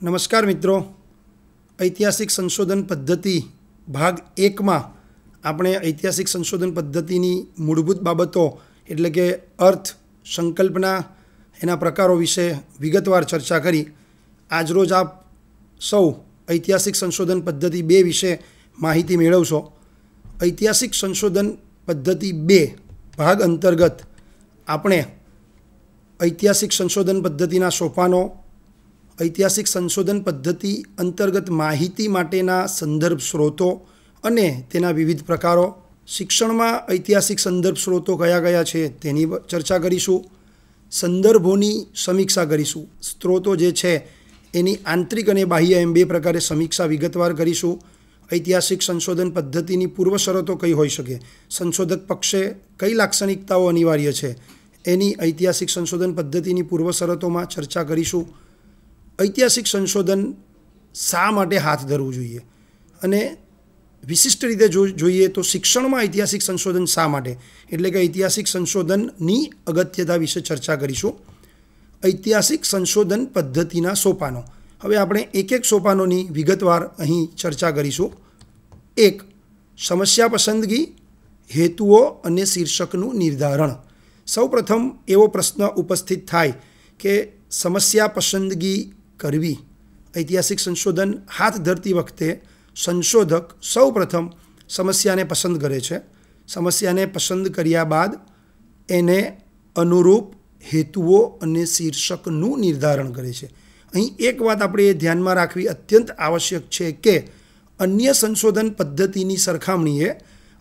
નમસ્કાર મિત્રો ઐતિહાસિક સંશોધન પદ્ધતિ ભાગ એકમાં આપણે ઐતિહાસિક સંશોધન પદ્ધતિની મૂળભૂત બાબતો એટલે કે અર્થ સંકલ્પના એના પ્રકારો વિશે વિગતવાર ચર્ચા કરી આજરોજ આપ સૌ ઐતિહાસિક સંશોધન પદ્ધતિ બે વિશે માહિતી મેળવશો ઐતિહાસિક સંશોધન પદ્ધતિ બે ભાગ અંતર્ગત આપણે ઐતિહાસિક સંશોધન પદ્ધતિના સોપાનો ઐતિહાસિક સંશોધન પદ્ધતિ અંતર્ગત માહિતી માટેના સંદર્ભ સ્ત્રોતો અને તેના વિવિધ પ્રકારો શિક્ષણમાં ઐતિહાસિક સંદર્ભ સ્ત્રોતો કયા કયા છે તેની ચર્ચા કરીશું સંદર્ભોની સમીક્ષા કરીશું સ્ત્રોતો જે છે એની આંતરિક અને બાહ્ય એમ બે પ્રકારે સમીક્ષા વિગતવાર કરીશું ઐતિહાસિક સંશોધન પદ્ધતિની પૂર્વ શરતો કઈ હોઈ શકે સંશોધક પક્ષે કઈ લાક્ષણિકતાઓ અનિવાર્ય છે એની ઐતિહાસિક સંશોધન પદ્ધતિની પૂર્વ શરતોમાં ચર્ચા કરીશું ઐતિહાસિક સંશોધન શા માટે હાથ ધરવું જોઈએ અને વિશિષ્ટ રીતે જો જોઈએ તો શિક્ષણમાં ઐતિહાસિક સંશોધન શા માટે એટલે કે ઐતિહાસિક સંશોધનની અગત્યતા વિશે ચર્ચા કરીશું ઐતિહાસિક સંશોધન પદ્ધતિના સોપાનો હવે આપણે એક એક સોપાનોની વિગતવાર અહીં ચર્ચા કરીશું એક સમસ્યા પસંદગી હેતુઓ અને શીર્ષકનું નિર્ધારણ સૌ પ્રથમ એવો પ્રશ્ન ઉપસ્થિત થાય કે સમસ્યા પસંદગી કરવી ઐતિહાસિક સંશોધન હાથ ધરતી વખતે સંશોધક સૌપ્રથમ સમસ્યાને પસંદ કરે છે સમસ્યાને પસંદ કર્યા બાદ એને અનુરૂપ હેતુઓ અને શીર્ષકનું નિર્ધારણ કરે છે અહીં એક વાત આપણે એ ધ્યાનમાં રાખવી અત્યંત આવશ્યક છે કે અન્ય સંશોધન પદ્ધતિની સરખામણીએ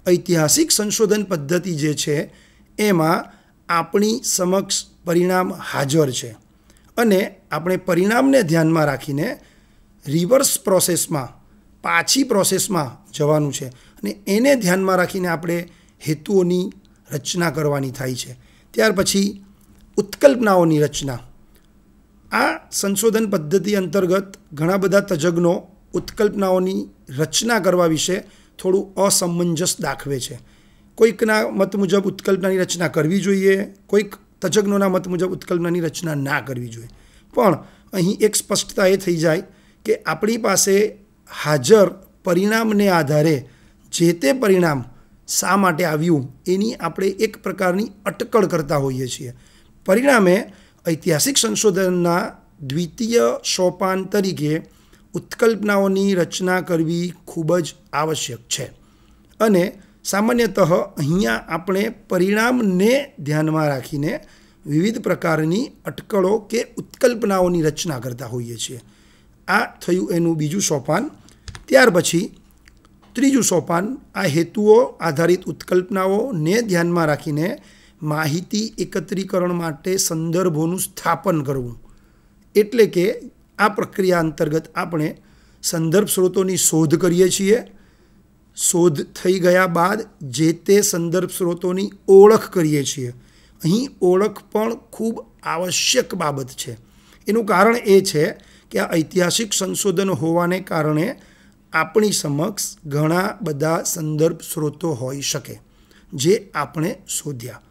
ઐતિહાસિક સંશોધન પદ્ધતિ જે છે એમાં આપણી સમક્ષ પરિણામ હાજર છે અને આપણે પરિણામને ધ્યાનમાં રાખીને રિવર્સ પ્રોસેસમાં પાછી પ્રોસેસમાં જવાનું છે અને એને ધ્યાનમાં રાખીને આપણે હેતુઓની રચના કરવાની થાય છે ત્યાર પછી ઉત્કલ્પનાઓની રચના આ સંશોધન પદ્ધતિ અંતર્ગત ઘણા બધા તજજ્ઞો ઉત્કલ્પનાઓની રચના કરવા વિશે થોડું અસમંજસ દાખવે છે કોઈકના મત મુજબ ઉત્કલ્પનાની રચના કરવી જોઈએ કોઈક તજજ્ઞોના મત મુજબ ઉત્કલ્પનાની રચના ના કરવી જોઈએ પણ અહીં એક સ્પષ્ટતા એ થઈ જાય કે આપણી પાસે હાજર પરિણામને આધારે જે તે પરિણામ શા માટે આવ્યું એની આપણે એક પ્રકારની અટકળ કરતા હોઈએ છીએ પરિણામે ઐતિહાસિક સંશોધનના દ્વિતીય સોપાન તરીકે ઉત્કલ્પનાઓની રચના કરવી ખૂબ જ આવશ્યક છે અને સામાન્યતઃ અહીંયા આપણે પરિણામને ધ્યાનમાં રાખીને વિવિધ પ્રકારની અટકળો કે ઉત્કલ્પનાઓની રચના કરતા હોઈએ છીએ આ થયું એનું બીજું સોપાન ત્યાર પછી ત્રીજું સોપાન આ હેતુઓ આધારિત ઉત્કલ્પનાઓને ધ્યાનમાં રાખીને માહિતી એકત્રીકરણ માટે સંદર્ભોનું સ્થાપન કરવું એટલે કે આ પ્રક્રિયા અંતર્ગત આપણે સંદર્ભ સ્ત્રોતોની શોધ કરીએ છીએ શોધ થઈ ગયા બાદ જે તે સંદર્ભ સ્ત્રોતોની ઓળખ કરીએ છીએ અહીં ઓળખ પણ ખૂબ આવશ્યક બાબત છે એનું કારણ એ છે કે આ ઐતિહાસિક સંશોધન હોવાને કારણે આપણી સમક્ષ ઘણા બધા સંદર્ભ સ્ત્રોતો હોઈ શકે જે આપણે શોધ્યા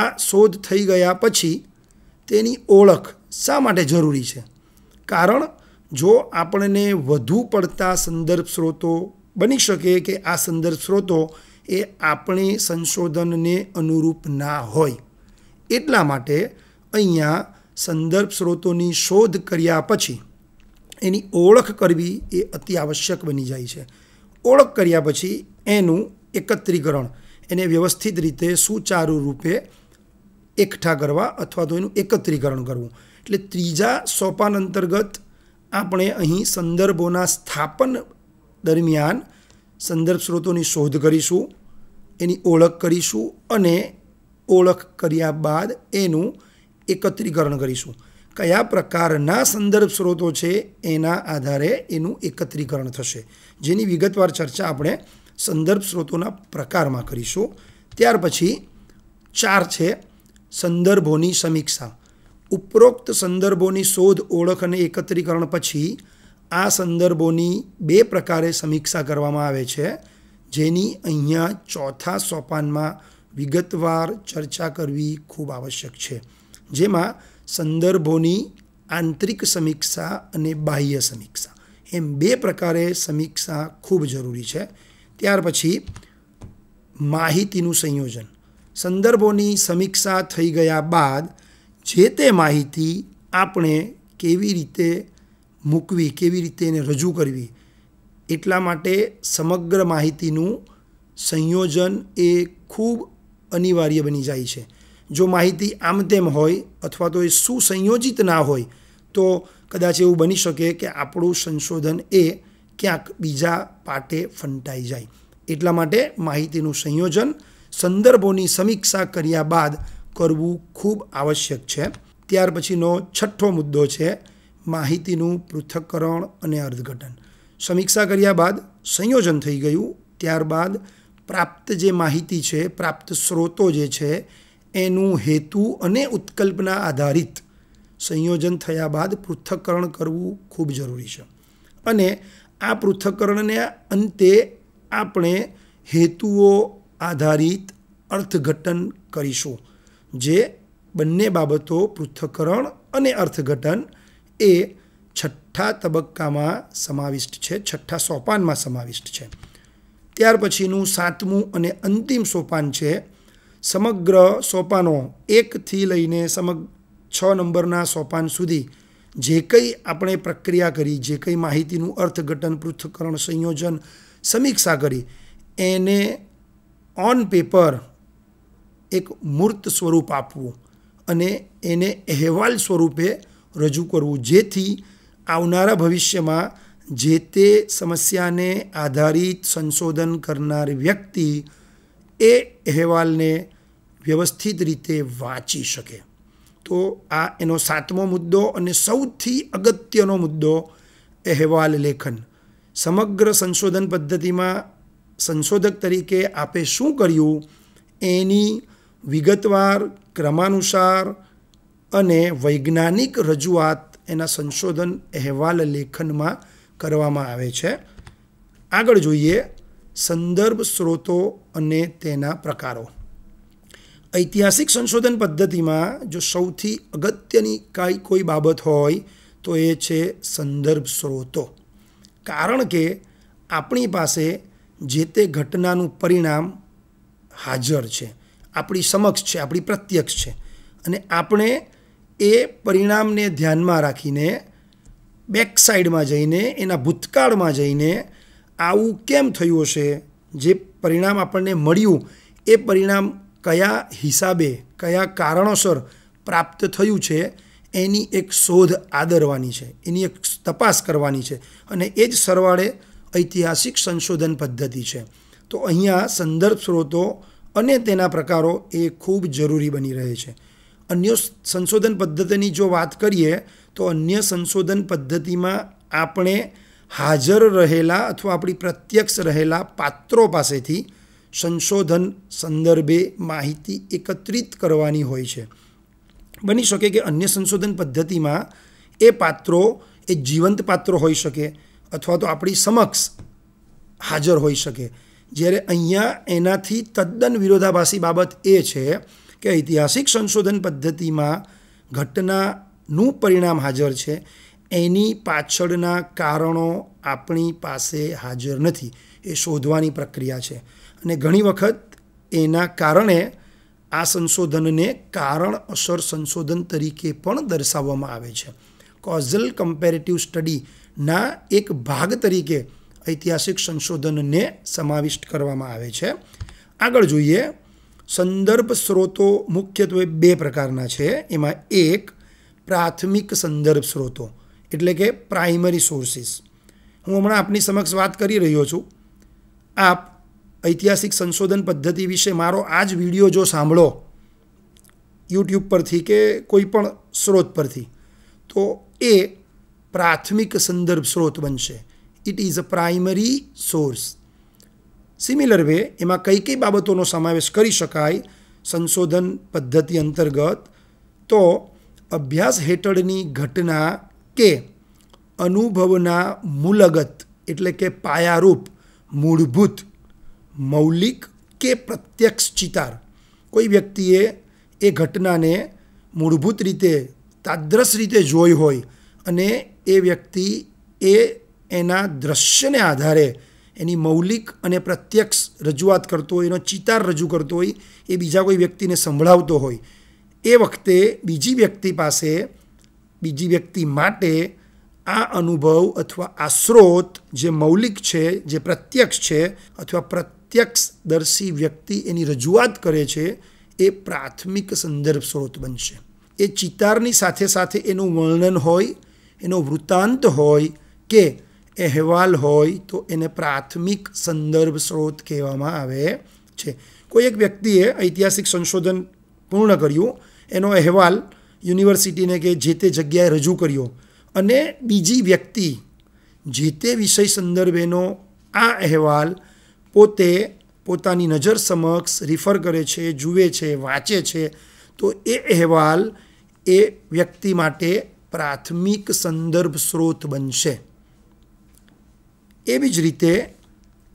આ શોધ થઈ ગયા પછી તેની ઓળખ શા માટે જરૂરી છે કારણ જો આપણને વધુ પડતા સંદર્ભ સ્ત્રોતો બની શકે કે આ સંદર્ભ સ્ત્રોતો એ આપણે સંશોધનને અનુરૂપ ના હોય એટલા માટે અહીંયા સંદર્ભ સ્ત્રોતોની શોધ કર્યા પછી એની ઓળખ કરવી એ અતિ આવશ્યક બની જાય છે ઓળખ કર્યા પછી એનું એકત્રીકરણ એને વ્યવસ્થિત રીતે સુચારુ રૂપે એકઠા કરવા અથવા તો એનું એકત્રીકરણ કરવું એટલે ત્રીજા સોપાન અંતર્ગત આપણે અહીં સંદર્ભોના સ્થાપન દરમિયાન સંદર્ભ સ્ત્રોતોની શોધ કરીશું એની ઓળખ કરીશું અને ઓળખ કર્યા બાદ એનું એકત્રીકરણ કરીશું કયા પ્રકારના સંદર્ભ સ્ત્રોતો છે એના આધારે એનું એકત્રીકરણ થશે જેની વિગતવાર ચર્ચા આપણે સંદર્ભ સ્ત્રોતોના પ્રકારમાં કરીશું ત્યાર પછી ચાર છે સંદર્ભોની સમીક્ષા ઉપરોક્ત સંદર્ભોની શોધ ઓળખ અને એકત્રીકરણ પછી આ સંદર્ભોની બે પ્રકારે સમીક્ષા કરવામાં આવે છે જેની અહીંયા ચોથા સોપાનમાં વિગતવાર ચર્ચા કરવી ખૂબ આવશ્યક છે જેમાં સંદર્ભોની આંતરિક સમીક્ષા અને બાહ્ય સમીક્ષા એમ બે પ્રકારે સમીક્ષા ખૂબ જરૂરી છે ત્યાર પછી માહિતીનું સંયોજન સંદર્ભોની સમીક્ષા થઈ ગયા બાદ જે તે માહિતી આપણે કેવી રીતે મૂકવી કેવી રીતે એને રજૂ કરવી એટલા માટે સમગ્ર માહિતીનું સંયોજન એ ખૂબ અનિવાર્ય બની જાય છે જો માહિતી આમ તેમ હોય અથવા તો એ સુસંયોજિત ના હોય તો કદાચ એવું બની શકે કે આપણું સંશોધન એ ક્યાંક બીજા પાટે ફંટાઈ જાય એટલા માટે માહિતીનું સંયોજન સંદર્ભોની સમીક્ષા કર્યા બાદ કરવું ખૂબ આવશ્યક છે ત્યાર પછીનો છઠ્ઠો મુદ્દો છે માહિતીનું પૃથક્કરણ અને અર્થઘટન સમીક્ષા કર્યા બાદ સંયોજન થઈ ગયું ત્યારબાદ પ્રાપ્ત જે માહિતી છે પ્રાપ્ત સ્ત્રોતો જે છે એનું હેતુ અને ઉત્કલ્પના આધારિત સંયોજન થયા બાદ પૃથ્થકરણ કરવું ખૂબ જરૂરી છે અને આ પૃથ્થકરણને અંતે આપણે હેતુઓ આધારિત અર્થઘટન કરીશું જે બંને બાબતો પૃથ્થકરણ અને અર્થઘટન એ છઠ્ઠા તબક્કામાં સમાવિષ્ટ છે છઠ્ઠા સોપાનમાં સમાવિષ્ટ છે ત્યાર પછીનું સાતમું અને અંતિમ સોપાન છે સમગ્ર સોપાનો એકથી લઈને સમગ્ર છ નંબરના સોપાન સુધી જે કંઈ આપણે પ્રક્રિયા કરી જે કંઈ માહિતીનું અર્થઘટન પૃથ્થકરણ સંયોજન સમીક્ષા કરી એને ઓન પેપર એક મૂર્ત સ્વરૂપ આપવું અને એને અહેવાલ સ્વરૂપે રજૂ કરવું જેથી આવનારા ભવિષ્યમાં જે તે સમસ્યાને આધારિત સંશોધન કરનાર વ્યક્તિ એ અહેવાલને વ્યવસ્થિત રીતે વાંચી શકે તો આ એનો સાતમો મુદ્દો અને સૌથી અગત્યનો મુદ્દો અહેવાલ લેખન સમગ્ર સંશોધન પદ્ધતિમાં સંશોધક તરીકે આપે શું કર્યું એની વિગતવાર ક્રમાનુસાર અને વૈજ્ઞાનિક રજૂઆત એના સંશોધન અહેવાલ લેખનમાં કરવામાં આવે છે આગળ જોઈએ સંદર્ભ સ્ત્રોતો અને તેના પ્રકારો ઐતિહાસિક સંશોધન પદ્ધતિમાં જો સૌથી અગત્યની કાંઈ કોઈ બાબત હોય તો એ છે સંદર્ભ સ્ત્રોતો કારણ કે આપણી પાસે જે તે ઘટનાનું પરિણામ હાજર છે આપણી સમક્ષ છે આપણી પ્રત્યક્ષ છે અને આપણે એ પરિણામને ધ્યાનમાં રાખીને બેક સાઈડમાં જઈને એના ભૂતકાળમાં જઈને આવું કેમ થયું હશે જે પરિણામ આપણને મળ્યું એ પરિણામ કયા હિસાબે કયા કારણોસર પ્રાપ્ત થયું છે એની એક શોધ આદરવાની છે એની એક તપાસ કરવાની છે અને એ જ સરવાળે ઐતિહાસિક સંશોધન પદ્ધતિ છે તો અહીંયા સંદર્ભ સ્ત્રોતો અને તેના પ્રકારો એ ખૂબ જરૂરી બની રહે છે અન્ય સંશોધન પદ્ધતિની જો વાત કરીએ તો અન્ય સંશોધન પદ્ધતિમાં આપણે હાજર રહેલા અથવા આપણી પ્રત્યક્ષ રહેલા પાત્રો પાસેથી સંશોધન સંદર્ભે માહિતી એકત્રિત કરવાની હોય છે બની શકે કે અન્ય સંશોધન પદ્ધતિમાં એ પાત્રો એ જીવંત પાત્રો હોઈ શકે અથવા તો આપણી સમક્ષ હાજર હોઈ શકે જ્યારે અહીંયા એનાથી તદ્દન વિરોધાભાસી બાબત એ છે કે ઐતિહાસિક સંશોધન પદ્ધતિમાં ઘટનાનું પરિણામ હાજર છે એની પાછળના કારણો આપણી પાસે હાજર નથી એ શોધવાની પ્રક્રિયા છે અને ઘણી વખત એના કારણે આ સંશોધનને કારણ અસર સંશોધન તરીકે પણ દર્શાવવામાં આવે છે કોઝલ કમ્પેરેટિવ સ્ટડીના એક ભાગ તરીકે ઐતિહાસિક સંશોધનને સમાવિષ્ટ કરવામાં આવે છે આગળ જોઈએ સંદર્ભ સ્ત્રોતો મુખ્યત્વે બે પ્રકારના છે એમાં એક પ્રાથમિક સંદર્ભ સ્ત્રોતો એટલે કે પ્રાઇમરી સોર્સિસ હું હમણાં આપની સમક્ષ વાત કરી રહ્યો છું આપ ઐતિહાસિક સંશોધન પદ્ધતિ વિશે મારો આ જ વિડીયો જો સાંભળો યુટ્યુબ પરથી કે કોઈ પણ સ્ત્રોત પરથી તો એ પ્રાથમિક સંદર્ભ સ્ત્રોત બનશે it is a primary source similar way એમાં કઈ કઈ બાબતોનો સમાવેશ કરી શકાય સંશોધન પદ્ધતિ અંતર્ગત તો અભ્યાસ હેઠળની ઘટના કે અનુભવના મૂલગત એટલે કે પાયારૂપ મૂળભૂત મૌલિક કે પ્રત્યક્ષ ચિતાર કોઈ વ્યક્તિએ એ ઘટનાને મૂળભૂત રીતે તાદ્રશ રીતે જોઈ હોય અને એ વ્યક્તિ એ એના દૃશ્યને આધારે એની મૌલિક અને પ્રત્યક્ષ રજૂઆત કરતો હોય એનો ચિતાર રજૂ કરતો હોય એ બીજા કોઈ વ્યક્તિને સંભળાવતો હોય એ વખતે બીજી વ્યક્તિ પાસે બીજી વ્યક્તિ માટે આ અનુભવ અથવા આ સ્રોત જે મૌલિક છે જે પ્રત્યક્ષ છે અથવા પ્રત્યક્ષદર્શી વ્યક્તિ એની રજૂઆત કરે છે એ પ્રાથમિક સંદર્ભ સ્ત્રોત બનશે એ ચિતારની સાથે સાથે એનું વર્ણન હોય એનો વૃત્તાંત હોય કે અહેવાલ હોય તો એને પ્રાથમિક સંદર્ભ સ્ત્રોત કહેવામાં આવે છે કોઈ એક વ્યક્તિએ ઐતિહાસિક સંશોધન પૂર્ણ કર્યું એનો અહેવાલ યુનિવર્સિટીને કે જે તે જગ્યાએ રજૂ કર્યો અને બીજી વ્યક્તિ જે તે વિષય સંદર્ભેનો આ અહેવાલ પોતે પોતાની નજર સમક્ષ રિફર કરે છે જુએ છે વાંચે છે તો એ અહેવાલ એ વ્યક્તિ માટે પ્રાથમિક સંદર્ભ સ્ત્રોત બનશે એવી જ રીતે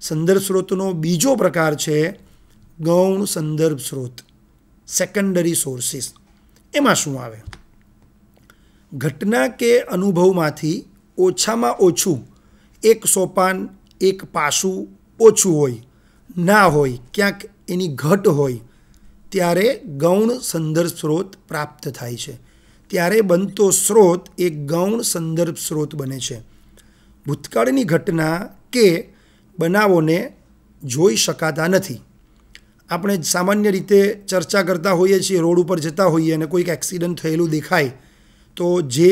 સંદર્ભ સ્ત્રોતનો બીજો પ્રકાર છે ગૌણ સંદર્ભ સ્ત્રોત સેકન્ડરી સોર્સિસ એમાં શું આવે ઘટના કે અનુભવમાંથી ઓછામાં ઓછું એક સોપાન એક પાસું ઓછું હોય ના હોય ક્યાંક એની ઘટ હોય ત્યારે ગૌણ સંદર્ભ સ્ત્રોત પ્રાપ્ત થાય છે ત્યારે બનતો સ્ત્રોત એ ગૌણ સંદર્ભ સ્ત્રોત બને છે ભૂતકાળની ઘટના કે બનાવોને જોઈ શકાતા નથી આપણે સામાન્ય રીતે ચર્ચા કરતા હોઈએ છીએ રોડ ઉપર જતા હોઈએ અને કોઈક એક્સિડન્ટ થયેલું દેખાય તો જે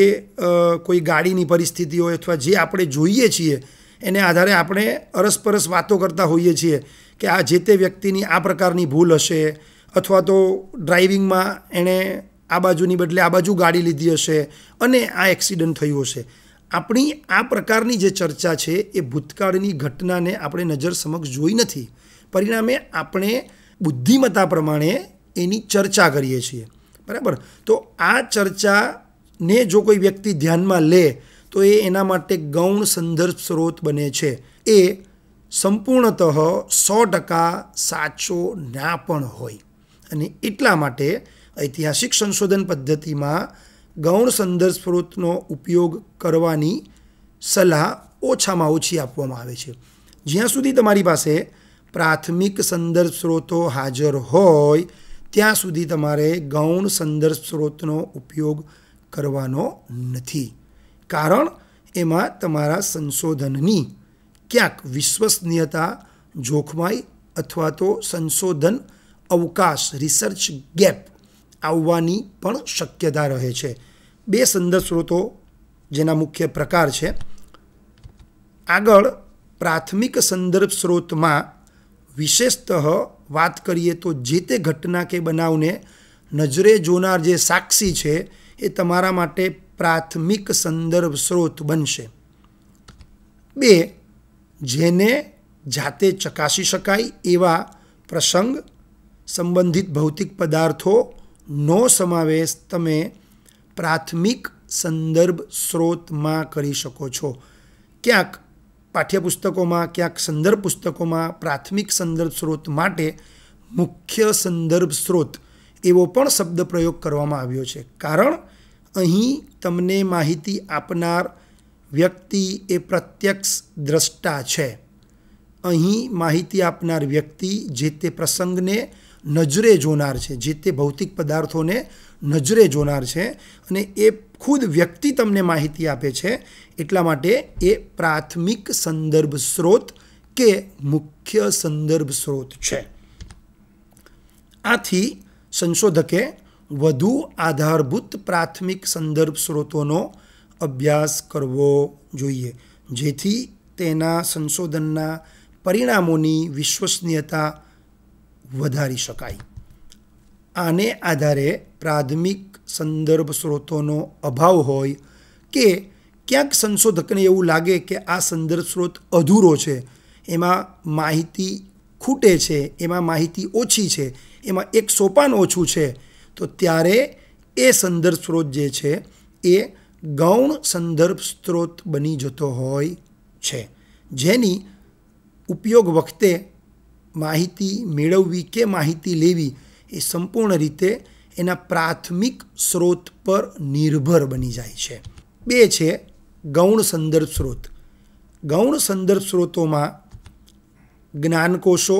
કોઈ ગાડીની પરિસ્થિતિ હોય અથવા જે આપણે જોઈએ છીએ એને આધારે આપણે અરસપરસ વાતો કરતા હોઈએ છીએ કે આ જે તે વ્યક્તિની આ પ્રકારની ભૂલ હશે અથવા તો ડ્રાઇવિંગમાં એણે આ બાજુની બદલે આ બાજુ ગાડી લીધી હશે અને આ એક્સિડન્ટ થયું હશે આપણી આ પ્રકારની જે ચર્ચા છે એ ભૂતકાળની ઘટનાને આપણે નજર સમક્ષ જોઈ નથી પરિણામે આપણે બુદ્ધિમત્તા પ્રમાણે એની ચર્ચા કરીએ છીએ બરાબર તો આ ચર્ચાને જો કોઈ વ્યક્તિ ધ્યાનમાં લે તો એ એના માટે ગૌણ સંદર્ભ સ્ત્રોત બને છે એ સંપૂર્ણતઃ સો ટકા સાચો ના પણ હોય અને એટલા માટે ઐતિહાસિક સંશોધન પદ્ધતિમાં ગૌણ સંદર્ભ સ્ત્રોતનો ઉપયોગ કરવાની સલાહ ઓછામાં ઓછી આપવામાં આવે છે જ્યાં સુધી તમારી પાસે પ્રાથમિક સંદર્ભ સ્ત્રોતો હાજર હોય ત્યાં સુધી તમારે ગૌણ સંદર્ભ સ્ત્રોતનો ઉપયોગ કરવાનો નથી કારણ એમાં તમારા સંશોધનની ક્યાંક વિશ્વસનીયતા જોખમાઈ અથવા તો સંશોધન અવકાશ રિસર્ચ ગેપ આવવાની પણ શક્યતા રહે છે બે સંદર્ભ સ્ત્રોતો જેના મુખ્ય પ્રકાર છે આગળ પ્રાથમિક સંદર્ભ સ્ત્રોતમાં વિશેષતઃ વાત કરીએ તો જે તે ઘટના કે બનાવને નજરે જોનાર જે સાક્ષી છે એ તમારા માટે પ્રાથમિક સંદર્ભ સ્ત્રોત બનશે બે જેને જાતે ચકાસી શકાય એવા પ્રસંગ સંબંધિત ભૌતિક પદાર્થો નો સમાવેશ તમે પ્રાથમિક સંદર્ભ સ્ત્રોતમાં કરી શકો છો ક્યાંક પાઠ્યપુસ્તકોમાં ક્યાંક સંદર્ભ પુસ્તકોમાં પ્રાથમિક સંદર્ભ સ્ત્રોત માટે મુખ્ય સંદર્ભ સ્ત્રોત એવો પણ શબ્દ પ્રયોગ કરવામાં આવ્યો છે કારણ અહીં તમને માહિતી આપનાર વ્યક્તિ એ પ્રત્યક્ષ દ્રષ્ટા છે અહીં માહિતી આપનાર વ્યક્તિ જે તે પ્રસંગને નજરે જોનાર છે જે તે ભૌતિક પદાર્થોને નજરે જોનાર છે અને એ ખુદ વ્યક્તિ તમને માહિતી આપે છે એટલા માટે એ પ્રાથમિક સંદર્ભ સ્ત્રોત કે મુખ્ય સંદર્ભ સ્ત્રોત છે આથી સંશોધકે વધુ આધારભૂત પ્રાથમિક સંદર્ભ સ્ત્રોતોનો અભ્યાસ કરવો જોઈએ જેથી તેના સંશોધનના પરિણામોની વિશ્વસનીયતા વધારી શકાય આને આધારે પ્રાથમિક સંદર્ભ સ્ત્રોતોનો અભાવ હોય કે ક્યાંક સંશોધકને એવું લાગે કે આ સંદર્ભ સ્ત્રોત અધૂરો છે એમાં માહિતી ખૂટે છે એમાં માહિતી ઓછી છે એમાં એક સોપાન ઓછું છે તો ત્યારે એ સંદર્ભ સ્ત્રોત જે છે એ ગૌણ સંદર્ભ સ્ત્રોત બની જતો હોય છે જેની ઉપયોગ વખતે માહિતી મેળવવી કે માહિતી લેવી એ સંપૂર્ણ રીતે એના પ્રાથમિક સ્ત્રોત પર નિર્ભર બની જાય છે બે છે ગૌણ સંદર્ભ સ્ત્રોત ગૌણ સંદર્ભ સ્ત્રોતોમાં જ્ઞાનકોશો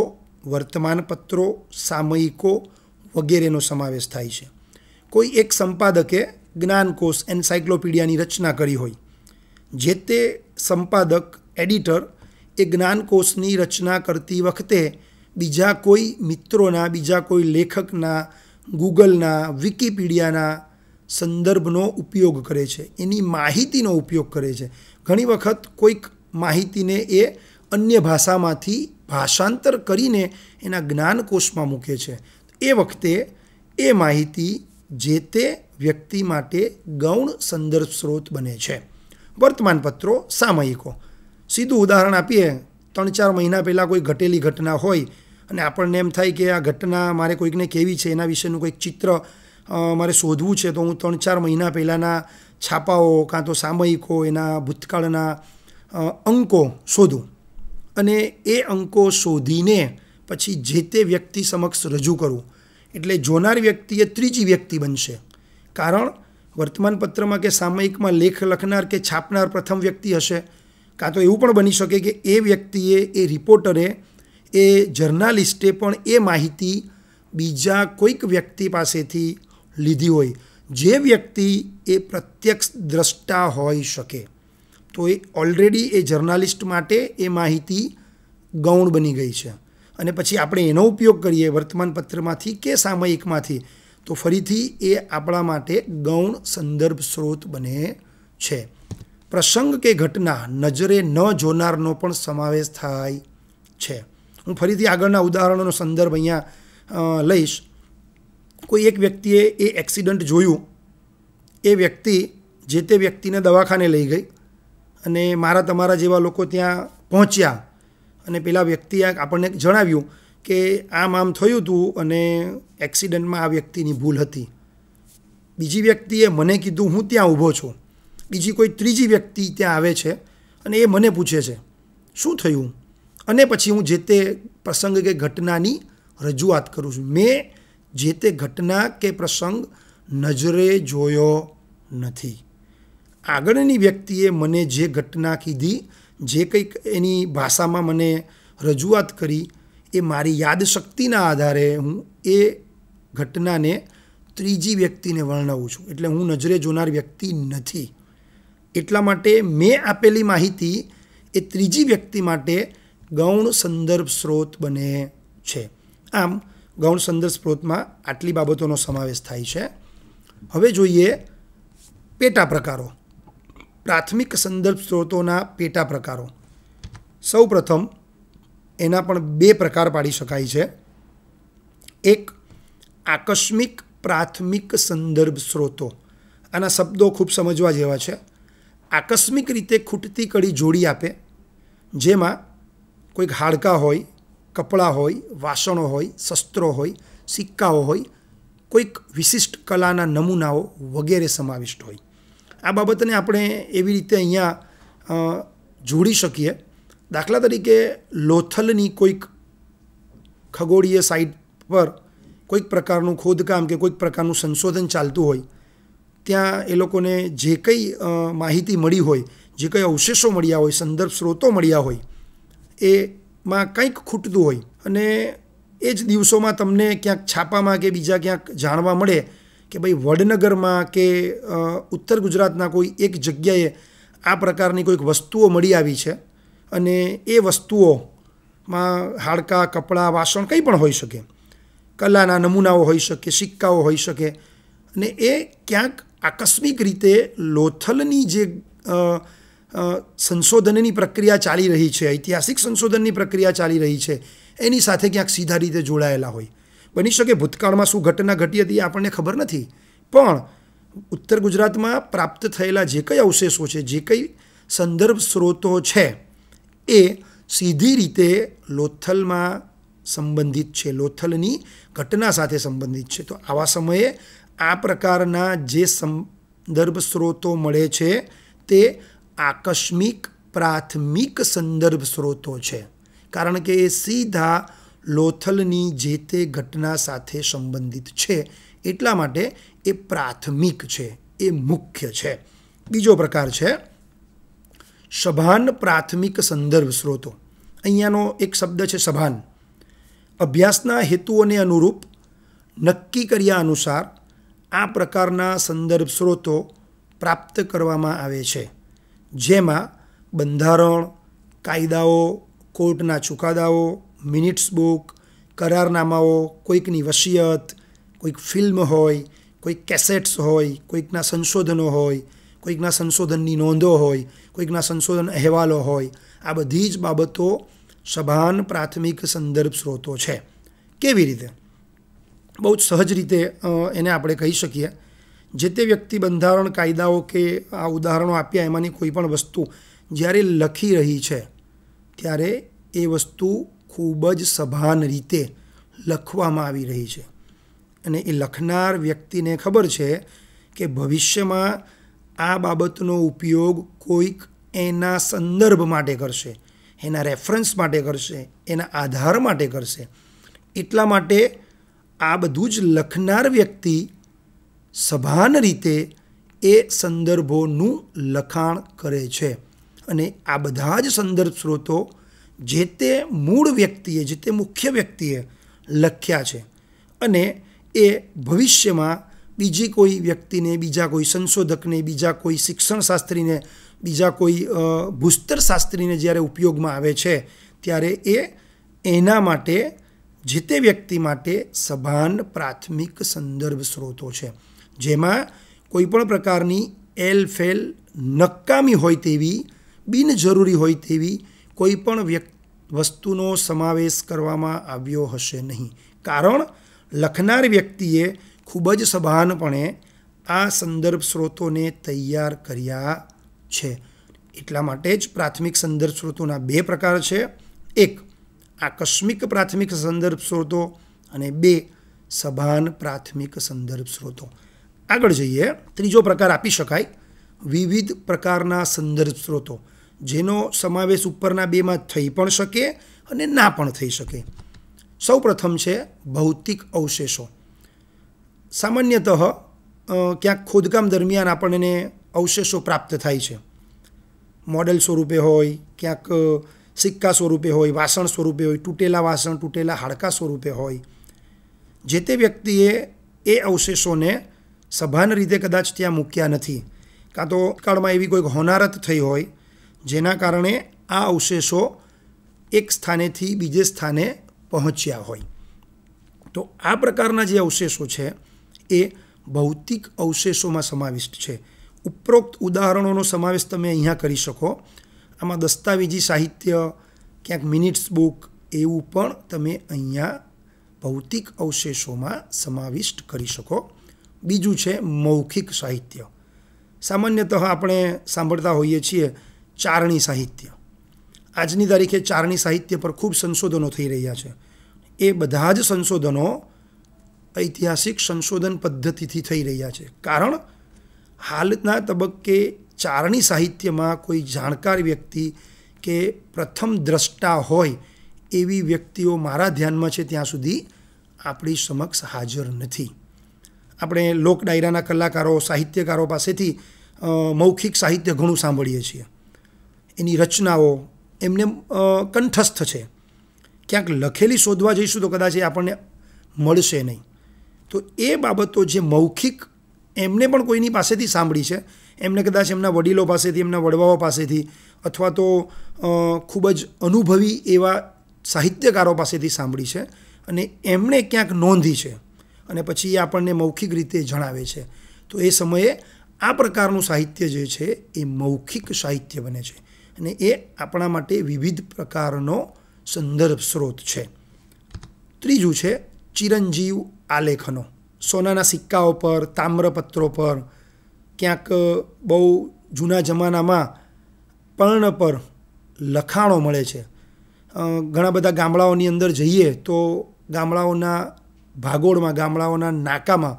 વર્તમાનપત્રો સામયિકો વગેરેનો સમાવેશ થાય છે કોઈ એક સંપાદકે જ્ઞાનકોશ એન્સાયક્લોપીડિયાની રચના કરી હોય જે તે સંપાદક એડિટર તે જ્ઞાનકોશની રચના કરતી વખતે બીજા કોઈ મિત્રોના બીજા કોઈ લેખકના ગૂગલના વિકિપીડિયાના સંદર્ભનો ઉપયોગ કરે છે એની માહિતીનો ઉપયોગ કરે છે ઘણી વખત કોઈક માહિતીને એ અન્ય ભાષામાંથી ભાષાંતર કરીને એના જ્ઞાનકોશમાં મૂકે છે એ વખતે એ માહિતી જે તે વ્યક્તિ માટે ગૌણ સંદર્ભ સ્ત્રોત બને છે વર્તમાનપત્રો સામયિકો સીધું ઉદાહરણ આપીએ ત્રણ ચાર મહિના પહેલાં કોઈ ઘટેલી ઘટના હોય અને આપણને એમ થાય કે આ ઘટના મારે કોઈકને કેવી છે એના વિશેનું કોઈક ચિત્ર મારે શોધવું છે તો હું ત્રણ ચાર મહિના પહેલાંના છાપાઓ કાં તો સામયિકો એના ભૂતકાળના અંકો શોધું અને એ અંકો શોધીને પછી જે તે વ્યક્તિ સમક્ષ રજૂ કરવું એટલે જોનાર વ્યક્તિ એ ત્રીજી વ્યક્તિ બનશે કારણ વર્તમાનપત્રમાં કે સામયિકમાં લેખ લખનાર કે છાપનાર પ્રથમ વ્યક્તિ હશે કાં તો એવું પણ બની શકે કે એ વ્યક્તિએ એ રિપોર્ટરે એ જર્નાલિસ્ટે પણ એ માહિતી બીજા કોઈક વ્યક્તિ પાસેથી લીધી હોય જે વ્યક્તિ એ પ્રત્યક્ષ દ્રષ્ટા હોઈ શકે તો એ ઓલરેડી એ જર્નાલિસ્ટ માટે એ માહિતી ગૌણ બની ગઈ છે અને પછી આપણે એનો ઉપયોગ કરીએ વર્તમાનપત્રમાંથી કે સામયિકમાંથી તો ફરીથી એ આપણા માટે ગૌણ સંદર્ભ સ્ત્રોત બને છે પ્રસંગ કે ઘટના નજરે ન જોનારનો પણ સમાવેશ થાય છે હું ફરીથી આગળના ઉદાહરણોનો સંદર્ભ અહીંયા લઈશ કોઈ એક વ્યક્તિએ એ એક્સિડન્ટ જોયું એ વ્યક્તિ જે તે વ્યક્તિને દવાખાને લઈ ગઈ અને મારા તમારા જેવા લોકો ત્યાં પહોંચ્યા અને પેલા વ્યક્તિએ આપણને જણાવ્યું કે આમ આમ થયું હતું અને એક્સિડન્ટમાં આ વ્યક્તિની ભૂલ હતી બીજી વ્યક્તિએ મને કીધું હું ત્યાં ઊભો છું બીજી કોઈ ત્રીજી વ્યક્તિ ત્યાં આવે છે અને એ મને પૂછે છે શું થયું અને પછી હું જે તે પ્રસંગ કે ઘટનાની રજૂઆત કરું છું મેં જે તે ઘટના કે પ્રસંગ નજરે જોયો નથી આગળની વ્યક્તિએ મને જે ઘટના કીધી જે કંઈક એની ભાષામાં મને રજૂઆત કરી એ મારી યાદશક્તિના આધારે હું એ ઘટનાને ત્રીજી વ્યક્તિને વર્ણવું છું એટલે હું નજરે જોનાર વ્યક્તિ નથી એટલા માટે મેં આપેલી માહિતી એ ત્રીજી વ્યક્તિ માટે ગૌણ સંદર્ભ સ્ત્રોત બને છે આમ ગૌણ સંદર્ભ સ્ત્રોતમાં આટલી બાબતોનો સમાવેશ થાય છે હવે જોઈએ પેટા પ્રકારો પ્રાથમિક સંદર્ભ સ્ત્રોતોના પેટા પ્રકારો સૌ પ્રથમ એના પણ બે પ્રકાર પાડી શકાય છે એક આકસ્મિક પ્રાથમિક સંદર્ભ સ્ત્રોતો આના શબ્દો ખૂબ સમજવા જેવા છે આકસ્મિક રીતે ખૂટતી કડી જોડી આપે જેમાં કોઈક હાડકાં હોય કપડાં હોય વાસણો હોય શસ્ત્રો હોય સિક્કાઓ હોય કોઈક વિશિષ્ટ કલાના નમૂનાઓ વગેરે સમાવિષ્ટ હોય આ બાબતને આપણે એવી રીતે અહીંયા જોડી શકીએ દાખલા તરીકે લોથલની કોઈક ખગોળીય સાઇટ પર કોઈક પ્રકારનું ખોદકામ કે કોઈક પ્રકારનું સંશોધન ચાલતું હોય ત્યાં એ લોકોને જે કંઈ માહિતી મળી હોય જે કંઈ અવશેષો મળ્યા હોય સંદર્ભ સ્ત્રોતો મળ્યા હોય એમાં કંઈક ખૂટતું હોય અને એ જ દિવસોમાં તમને ક્યાંક છાપામાં કે બીજા ક્યાંક જાણવા મળે કે ભાઈ વડનગરમાં કે ઉત્તર ગુજરાતના કોઈ એક જગ્યાએ આ પ્રકારની કોઈક વસ્તુઓ મળી આવી છે અને એ વસ્તુઓમાં હાડકાં કપડાં વાસણ કંઈ પણ હોઈ શકે કલાના નમૂનાઓ હોઈ શકે સિક્કાઓ હોઈ શકે અને એ ક્યાંક આકસ્મિક રીતે લોથલની જે સંશોધનની પ્રક્રિયા ચાલી રહી છે ઐતિહાસિક સંશોધનની પ્રક્રિયા ચાલી રહી છે એની સાથે ક્યાંક સીધા રીતે જોડાયેલા હોય બની શકે ભૂતકાળમાં શું ઘટના ઘટી હતી એ આપણને ખબર નથી પણ ઉત્તર ગુજરાતમાં પ્રાપ્ત થયેલા જે કંઈ અવશેષો છે જે કંઈ સંદર્ભ સ્ત્રોતો છે એ સીધી રીતે લોથલમાં સંબંધિત છે લોથલની ઘટના સાથે સંબંધિત છે તો આવા સમયે આ પ્રકારના જે સંદર્ભ સ્ત્રોતો મળે છે તે આકસ્મિક પ્રાથમિક સંદર્ભ સ્ત્રોતો છે કારણ કે એ સીધા લોથલની જે તે ઘટના સાથે સંબંધિત છે એટલા માટે એ પ્રાથમિક છે એ મુખ્ય છે બીજો પ્રકાર છે સભાન પ્રાથમિક સંદર્ભ સ્ત્રોતો અહીંયાનો એક શબ્દ છે સભાન અભ્યાસના હેતુઓને અનુરૂપ નક્કી કર્યા અનુસાર આ પ્રકારના સંદર્ભ સ્ત્રોતો પ્રાપ્ત કરવામાં આવે છે જેમાં બંધારણ કાયદાઓ કોર્ટના ચુકાદાઓ મિનિટ્સ બુક કરારનામાઓ કોઈકની વસિયત કોઈક ફિલ્મ હોય કોઈક કેસેટ્સ હોય કોઈકના સંશોધનો હોય કોઈકના સંશોધનની નોંધો હોય કોઈકના સંશોધન અહેવાલો હોય આ બધી જ બાબતો સભાન પ્રાથમિક સંદર્ભ સ્ત્રોતો છે કેવી રીતે બહુ જ સહજ રીતે એને આપણે કહી શકીએ જે તે વ્યક્તિ બંધારણ કાયદાઓ કે આ ઉદાહરણો આપ્યા એમાંની કોઈ પણ વસ્તુ જ્યારે લખી રહી છે ત્યારે એ વસ્તુ ખૂબ જ સભાન રીતે લખવામાં આવી રહી છે અને એ લખનાર વ્યક્તિને ખબર છે કે ભવિષ્યમાં આ બાબતનો ઉપયોગ કોઈક એના સંદર્ભ માટે કરશે એના રેફરન્સ માટે કરશે એના આધાર માટે કરશે એટલા માટે આ બધું જ લખનાર વ્યક્તિ સભાન રીતે એ સંદર્ભોનું લખાણ કરે છે અને આ બધા જ સંદર્ભ સ્ત્રોતો જે તે મૂળ વ્યક્તિએ જે તે મુખ્ય વ્યક્તિએ લખ્યા છે અને એ ભવિષ્યમાં બીજી કોઈ વ્યક્તિને બીજા કોઈ સંશોધકને બીજા કોઈ શિક્ષણશાસ્ત્રીને બીજા કોઈ ભૂસ્તરશાસ્ત્રીને જ્યારે ઉપયોગમાં આવે છે ત્યારે એ એના માટે જે તે વ્યક્તિ માટે સભાન પ્રાથમિક સંદર્ભ સ્ત્રોતો છે જેમાં કોઈપણ પ્રકારની એલ ફેલ નકામી હોય તેવી બિનજરૂરી હોય તેવી કોઈપણ વ્યક્તિ વસ્તુનો સમાવેશ કરવામાં આવ્યો હશે નહીં કારણ લખનાર વ્યક્તિએ ખૂબ જ સભાનપણે આ સંદર્ભ સ્ત્રોતોને તૈયાર કર્યા છે એટલા માટે જ પ્રાથમિક સંદર્ભ સ્ત્રોતોના બે પ્રકાર છે એક આકસ્મિક પ્રાથમિક સંદર્ભ સ્ત્રોતો અને બે સભાન પ્રાથમિક સંદર્ભ સ્ત્રોતો આગળ જઈએ ત્રીજો પ્રકાર આપી શકાય વિવિધ પ્રકારના સંદર્ભ સ્ત્રોતો જેનો સમાવેશ ઉપરના બેમાં થઈ પણ શકે અને ના પણ થઈ શકે સૌ પ્રથમ છે ભૌતિક અવશેષો સામાન્યતઃ ક્યાંક ખોદકામ દરમિયાન આપણને અવશેષો પ્રાપ્ત થાય છે મોડેલ સ્વરૂપે હોય ક્યાંક સિક્કા સ્વરૂપે હોય વાસણ સ્વરૂપે હોય તૂટેલા વાસણ તૂટેલા હાડકા સ્વરૂપે હોય જે તે વ્યક્તિએ એ અવશેષોને સભાન રીતે કદાચ ત્યાં મૂક્યા નથી કાં તો કાળમાં એવી કોઈક હોનારત થઈ હોય જેના કારણે આ અવશેષો એક સ્થાનેથી બીજે સ્થાને પહોંચ્યા હોય તો આ પ્રકારના જે અવશેષો છે એ ભૌતિક અવશેષોમાં સમાવિષ્ટ છે ઉપરોક્ત ઉદાહરણોનો સમાવેશ તમે અહીંયા કરી શકો આમાં દસ્તાવેજી સાહિત્ય ક્યાંક મિનિટ્સ બુક એવું પણ તમે અહીંયા ભૌતિક અવશેષોમાં સમાવિષ્ટ કરી શકો બીજું છે મૌખિક સાહિત્ય સામાન્યતઃ આપણે સાંભળતા હોઈએ છીએ ચારણી સાહિત્ય આજની તારીખે ચારણી સાહિત્ય પર ખૂબ સંશોધનો થઈ રહ્યા છે એ બધા જ સંશોધનો ઐતિહાસિક સંશોધન પદ્ધતિથી થઈ રહ્યા છે કારણ હાલના તબક્કે ચારણી સાહિત્યમાં કોઈ જાણકાર વ્યક્તિ કે પ્રથમ દ્રષ્ટા હોય એવી વ્યક્તિઓ મારા ધ્યાનમાં છે ત્યાં સુધી આપણી સમક્ષ હાજર નથી આપણે લોક ડાયરાના કલાકારો સાહિત્યકારો પાસેથી મૌખિક સાહિત્ય ઘણું સાંભળીએ છીએ એની રચનાઓ એમને કંઠસ્થ છે ક્યાંક લખેલી શોધવા જઈશું તો કદાચ એ આપણને મળશે નહીં તો એ બાબતો જે મૌખિક એમને પણ કોઈની પાસેથી સાંભળી છે એમને કદાચ એમના વડીલો પાસેથી એમના વડવાઓ પાસેથી અથવા તો ખૂબ જ અનુભવી એવા સાહિત્યકારો પાસેથી સાંભળી છે અને એમણે ક્યાંક નોંધી છે અને પછી એ આપણને મૌખિક રીતે જણાવે છે તો એ સમયે આ પ્રકારનું સાહિત્ય જે છે એ મૌખિક સાહિત્ય બને છે અને એ આપણા માટે વિવિધ પ્રકારનો સંદર્ભ સ્ત્રોત છે ત્રીજું છે ચિરંજીવ આલેખનો સોનાના સિક્કાઓ પર તામ્રપત્રો પર ક્યાંક બહુ જૂના જમાનામાં પર્ણ પર લખાણો મળે છે ઘણા બધા ગામડાઓની અંદર જઈએ તો ગામડાઓના ભાગોળમાં ગામડાઓના નાકામાં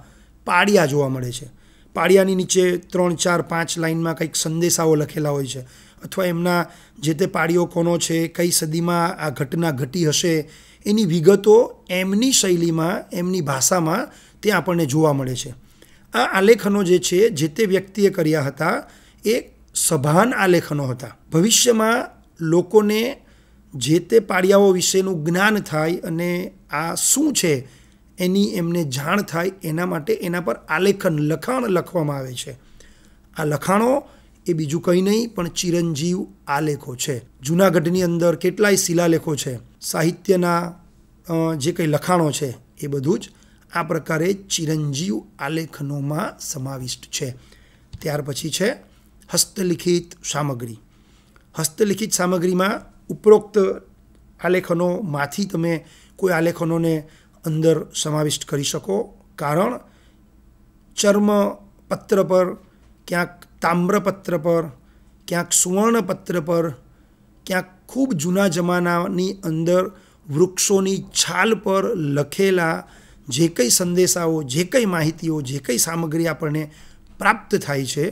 પાડિયા જોવા મળે છે પાળિયાની નીચે ત્રણ ચાર પાંચ લાઇનમાં કંઈક સંદેશાઓ લખેલા હોય છે અથવા એમના જે તે પાળીઓ કોનો છે કઈ સદીમાં આ ઘટના ઘટી હશે એની વિગતો એમની શૈલીમાં એમની ભાષામાં તે આપણને જોવા મળે છે આ આલેખનો જે છે જે તે વ્યક્તિએ કર્યા હતા એ સભાન આલેખનો હતા ભવિષ્યમાં લોકોને જે તે પાળિયાઓ વિશેનું જ્ઞાન થાય અને આ શું છે એની એમને જાણ થાય એના માટે એના પર આલેખન લખાણ લખવામાં આવે છે આ લખાણો એ બીજું કંઈ નહીં પણ ચિરંજીવ આલેખો છે જૂનાગઢની અંદર કેટલાય શિલાલેખો છે સાહિત્યના જે કંઈ લખાણો છે એ બધું જ આ પ્રકારે ચિરંજીવ આલેખનોમાં સમાવિષ્ટ છે ત્યાર પછી છે હસ્તલિખિત સામગ્રી હસ્તલિખિત સામગ્રીમાં ઉપરોક્ત આલેખનોમાંથી તમે કોઈ આલેખનોને અંદર સમાવિષ્ટ કરી શકો કારણ ચર્મ પત્ર પર ક્યાંક તામ્રપત્ર પર ક્યાંક સુવર્ણપત્ર પર ક્યાંક ખૂબ જૂના જમાનાની અંદર વૃક્ષોની છાલ પર લખેલા જે કંઈ સંદેશાઓ જે કંઈ માહિતીઓ જે કંઈ સામગ્રી આપણને પ્રાપ્ત થાય છે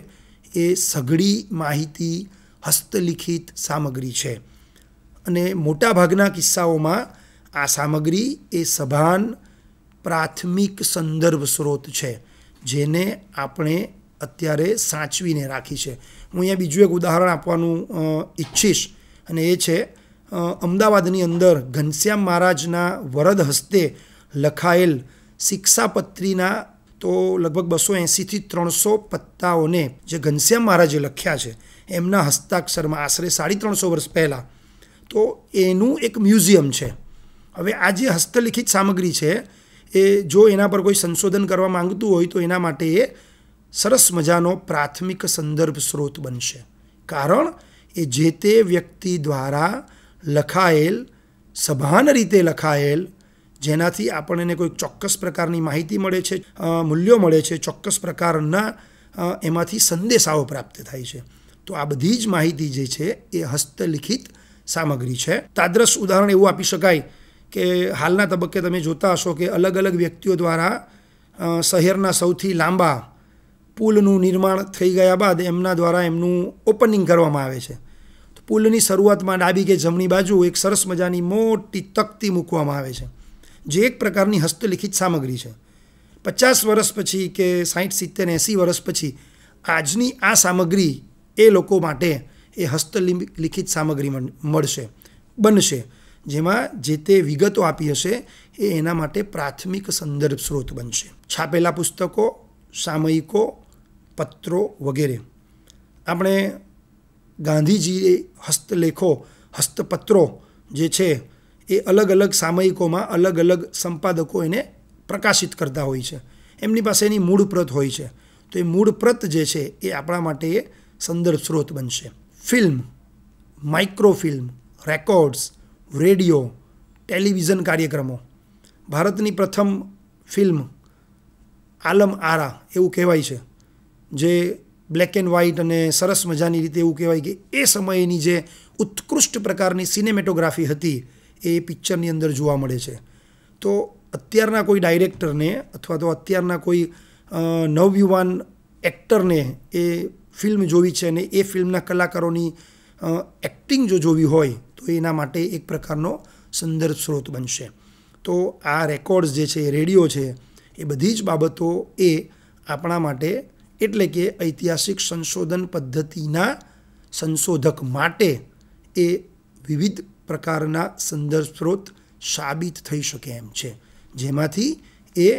એ સઘળી માહિતી હસ્તલિખિત સામગ્રી છે અને મોટાભાગના કિસ્સાઓમાં આ સામગ્રી એ સભાન પ્રાથમિક સંદર્ભ સ્ત્રોત છે જેને આપણે અત્યારે સાચવીને રાખી છે હું અહીંયા બીજું એક ઉદાહરણ આપવાનું ઈચ્છીશ અને એ છે અમદાવાદની અંદર ઘનશ્યામ મહારાજના વરદ હસ્તે લખાયેલ શિક્ષાપત્રીના તો લગભગ બસો એંસીથી ત્રણસો પત્તાઓને જે ઘનશ્યામ મહારાજે લખ્યા છે એમના હસ્તાક્ષરમાં આશરે સાડી ત્રણસો વર્ષ પહેલાં તો એનું એક મ્યુઝિયમ છે હવે આ જે હસ્તલિખિત સામગ્રી છે એ જો એના પર કોઈ સંશોધન કરવા માંગતું હોય તો એના માટે એ સરસ મજાનો પ્રાથમિક સંદર્ભ સ્ત્રોત બનશે કારણ એ જે તે વ્યક્તિ દ્વારા લખાયેલ સભાન રીતે લખાયેલ જેનાથી આપણને કોઈ ચોક્કસ પ્રકારની માહિતી મળે છે મૂલ્યો મળે છે ચોક્કસ પ્રકારના એમાંથી સંદેશાઓ પ્રાપ્ત થાય છે તો આ બધી જ માહિતી જે છે એ હસ્તલિખિત સામગ્રી છે તાદ્રશ ઉદાહરણ એવું આપી શકાય કે હાલના તબક્કે તમે જોતા હશો કે અલગ અલગ વ્યક્તિઓ દ્વારા શહેરના સૌથી લાંબા પુલનું નિર્માણ થઈ ગયા બાદ એમના દ્વારા એમનું ઓપનિંગ કરવામાં આવે છે તો પુલની શરૂઆતમાં ડાબી કે જમણી બાજુ એક સરસ મજાની મોટી તકતી મૂકવામાં આવે છે જે એક પ્રકારની હસ્તલિખિત સામગ્રી છે પચાસ વર્ષ પછી કે સાહીઠ સિત્તેર એંસી વર્ષ પછી આજની આ સામગ્રી એ લોકો માટે એ હસ્તલિખિત સામગ્રી મળશે બનશે જેમાં જે તે વિગતો આપી હશે એ એના માટે પ્રાથમિક સંદર્ભ સ્ત્રોત બનશે છાપેલા પુસ્તકો સામયિકો પત્રો વગેરે આપણે ગાંધીજીએ હસ્તલેખો હસ્તપત્રો જે છે એ અલગ અલગ સામયિકોમાં અલગ અલગ સંપાદકો એને પ્રકાશિત કરતા હોય છે એમની પાસે એની મૂળ પ્રત હોય છે તો એ મૂળ પ્રત જે છે એ આપણા માટે એ સંદર્ભ સ્ત્રોત બનશે film microfilm records radio television કાર્યક્રમો ભારતની પ્રથમ ફિલ્મ આલમ આરા એવું કહેવાય છે જે બ્લેક એન્ડ વ્હાઇટ અને સરસ મજાની રીતે એવું કહેવાય કે એ સમયની જે ઉત્કૃષ્ટ પ્રકારની સિનેમેટોગ્રાફી હતી એ પિક્ચરની અંદર જોવા મળે છે તો અત્યારના કોઈ ડાયરેક્ટરને અથવા તો અત્યારના કોઈ નવયુવાન એક્ટરને એ ફિલ્મ જોવી છે અને એ ફિલ્મના કલાકારોની એક્ટિંગ જો જોવી હોય તો એના માટે એક પ્રકારનો સંદર્ભ સ્ત્રોત બનશે તો આ રેકોર્ડ્સ જે છે એ રેડિયો છે એ બધી જ બાબતો એ આપણા માટે એટલે કે ઐતિહાસિક સંશોધન પદ્ધતિના સંશોધક માટે એ વિવિધ પ્રકારના સંદર્ભ સ્ત્રોત સાબિત થઈ શકે એમ છે જેમાંથી એ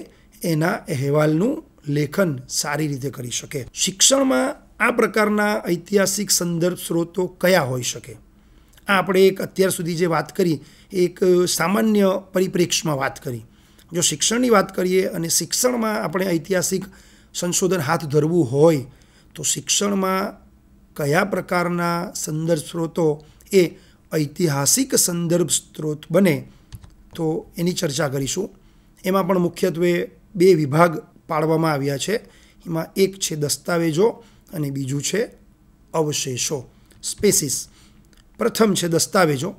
એના અહેવાલનું લેખન સારી રીતે કરી શકે શિક્ષણમાં આ પ્રકારના ઐતિહાસિક સંદર્ભ સ્ત્રોતો કયા હોઈ શકે આ આપણે એક અત્યાર સુધી જે વાત કરી એક સામાન્ય પરિપ્રેક્ષમાં વાત કરી જો શિક્ષણની વાત કરીએ અને શિક્ષણમાં આપણે ઐતિહાસિક સંશોધન હાથ ધરવું હોય તો શિક્ષણમાં કયા પ્રકારના સંદર્ભ સ્ત્રોતો એ ઐતિહાસિક સંદર્ભ સ્ત્રોત બને તો એની ચર્ચા કરીશું એમાં પણ મુખ્યત્વે બે વિભાગ પાડવામાં આવ્યા છે એમાં એક છે દસ્તાવેજો અને બીજું છે અવશેષો સ્પેસિસ પ્રથમ છે દસ્તાવેજો